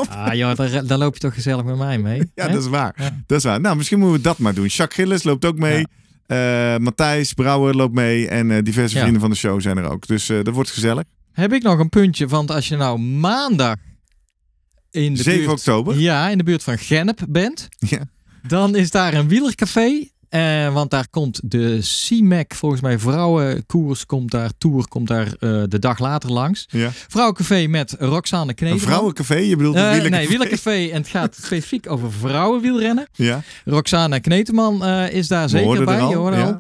ah joh, daar, loop je toch gezellig met mij mee. Ja, dat is waar. Dat is waar. Nou, misschien moeten we dat maar doen. Jacques Gillis loopt ook mee. Eh, Matthijs Brouwer loopt mee. En eh, diverse vrienden van de show zijn er ook. Dus eh, dat wordt gezellig. Heb ik nog een puntje? Want als je nou maandag in de 7 buurt, oktober. Ja, in de buurt van Gennep bent. Dan is daar een wielercafé eh, want daar komt de C-Mac. E volgens mij vrouwenkoers, komt daar, tour komt daar eh, de dag later langs. Ja. Vrouwencafé met Roxane Knevel. Een vrouwencafé? Je bedoelt een eh, wielercafé? nee, wielercafé. En het gaat specifiek over vrouwenwielrennen. Ja. Roxane Kneteman is daar zeker bij. Je al.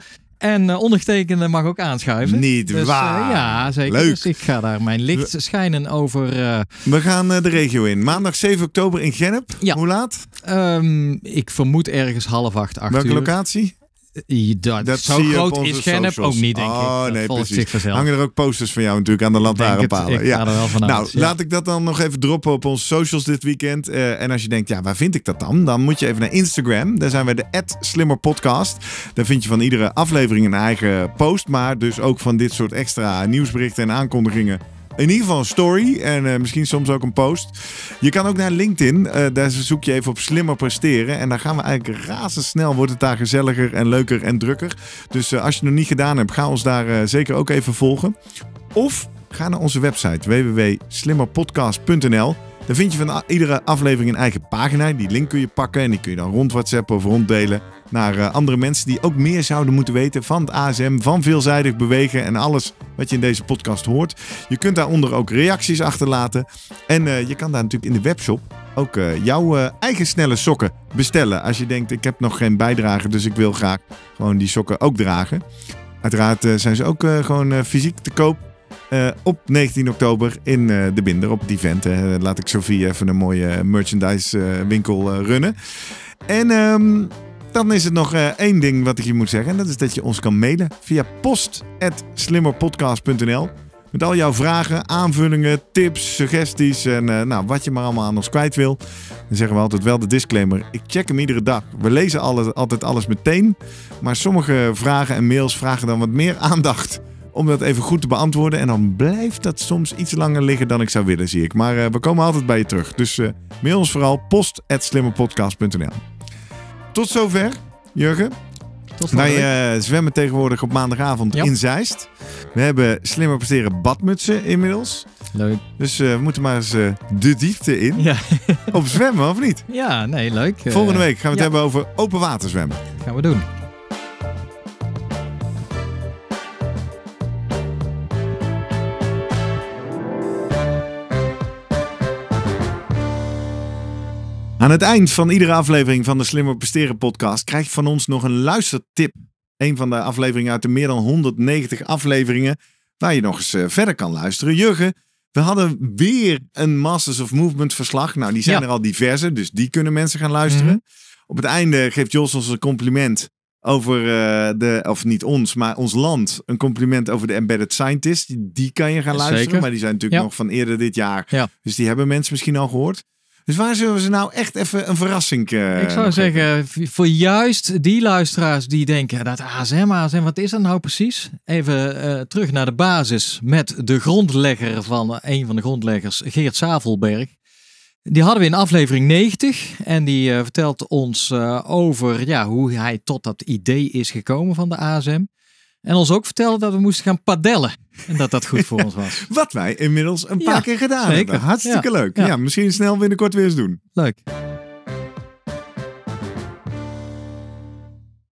En uh, ondergetekende mag ook aanschuiven. Niet dus, eh, waar. ja, zeker. Leuk. Dus ik ga daar mijn licht schijnen over. Eh, We gaan de regio in. Maandag 7 oktober in Genep. Ja. Hoe laat? Ehm, ik vermoed ergens half acht, acht Welke locatie? Eh, dat, dat zo groot is ook niet, denk ik. Oh, nee, precies. Hangen er ook posters van jou natuurlijk aan de lantaarnpalen. Ja. nou, laat ik dat dan nog even droppen op onze socials dit weekend. Eh, en als je denkt, ja, waar vind ik dat dan? Dan moet je even naar Instagram. Daar zijn we de @slimmerpodcast. Daar vind je van iedere aflevering een eigen post, maar dus ook van dit soort extra nieuwsberichten en aankondigingen in ieder geval een story en eh, misschien soms ook een post. Je kan ook naar LinkedIn. Eh, daar zoek je even op slimmer presteren. En daar gaan we eigenlijk razendsnel. Wordt het daar gezelliger en leuker en drukker. Dus eh, als je het nog niet gedaan hebt, ga ons daar zeker ook even volgen. Of ga naar onze website www.slimmerpodcast.nl. Dan vind je van iedere aflevering een eigen pagina. Die link kun je pakken en die kun je dan rond WhatsAppen of ronddelen naar eh, andere mensen die ook meer zouden moeten weten van het ASM, van veelzijdig bewegen en alles wat je in deze podcast hoort. Je kunt daaronder ook reacties achterlaten. En eh, je kan daar natuurlijk in de webshop ook eh, jouw eigen snelle sokken bestellen. Als je denkt, ik heb nog geen bijdrage, dus ik wil graag gewoon die sokken ook dragen. Uiteraard zijn ze ook gewoon fysiek te koop. Eh, op 19 oktober in eh, De Binder op die Laat ik Sophie even een mooie merchandise eh, winkel runnen. En ehm, dan is het nog één ding wat ik je moet zeggen. En dat is dat je ons kan mailen via post.slimmerpodcast.nl met al jouw vragen, aanvullingen, tips, suggesties en nou, wat je maar allemaal aan ons kwijt wil. Dan zeggen we altijd wel de disclaimer. Ik check hem iedere dag. We lezen altijd alles meteen. Maar sommige vragen en mails vragen dan wat meer aandacht om dat even goed te beantwoorden. En dan blijft dat soms iets langer liggen dan ik zou willen, zie ik. Maar eh, we komen altijd bij je terug. Dus uh, mail ons vooral post.slimmerpodcast.nl Tot zover, Jurgen. Tot Wij uh, zwemmen tegenwoordig op maandagavond in Zeist. We hebben slimmer presteren badmutsen inmiddels. Leuk. Dus we moeten maar eens de diepte in. op zwemmen, of niet? Ja, nee, leuk. Volgende week gaan we het hebben over open water zwemmen. gaan we doen. Aan het eind van iedere aflevering van de Slimmer Presteren podcast krijg je van ons nog een luistertip. Een van de afleveringen uit de meer dan 190 afleveringen waar je nog eens eh, verder kan luisteren. Jurgen, we hadden weer een Masters of Movement verslag. Nou, die zijn er al diverse, dus die kunnen mensen gaan luisteren. Mhm. Op het einde geeft Jos ons een compliment over eh, de, of niet ons, maar ons land. Een compliment over de Embedded Scientist. Die, kan je gaan luisteren, maar die zijn natuurlijk nog van eerder dit jaar. Ja. Dus die hebben mensen misschien al gehoord. Dus waar zullen we ze nou echt even een verrassing uh, Ik zou zeggen, voor juist die luisteraars die denken dat ASM, ASM, wat is dat nou precies? Even eh, terug naar de basis met de grondlegger van eh, een van de grondleggers, Geert Savelberg. Die hadden we in aflevering 90 en die vertelt ons over ja, hoe hij tot dat idee is gekomen van de ASM. En ons ook vertelde dat we moesten gaan padellen. En dat dat goed voor ons was. Wat wij inmiddels een paar keer gedaan hebben. Hartstikke leuk. Ja, misschien snel binnenkort weer eens doen. Leuk.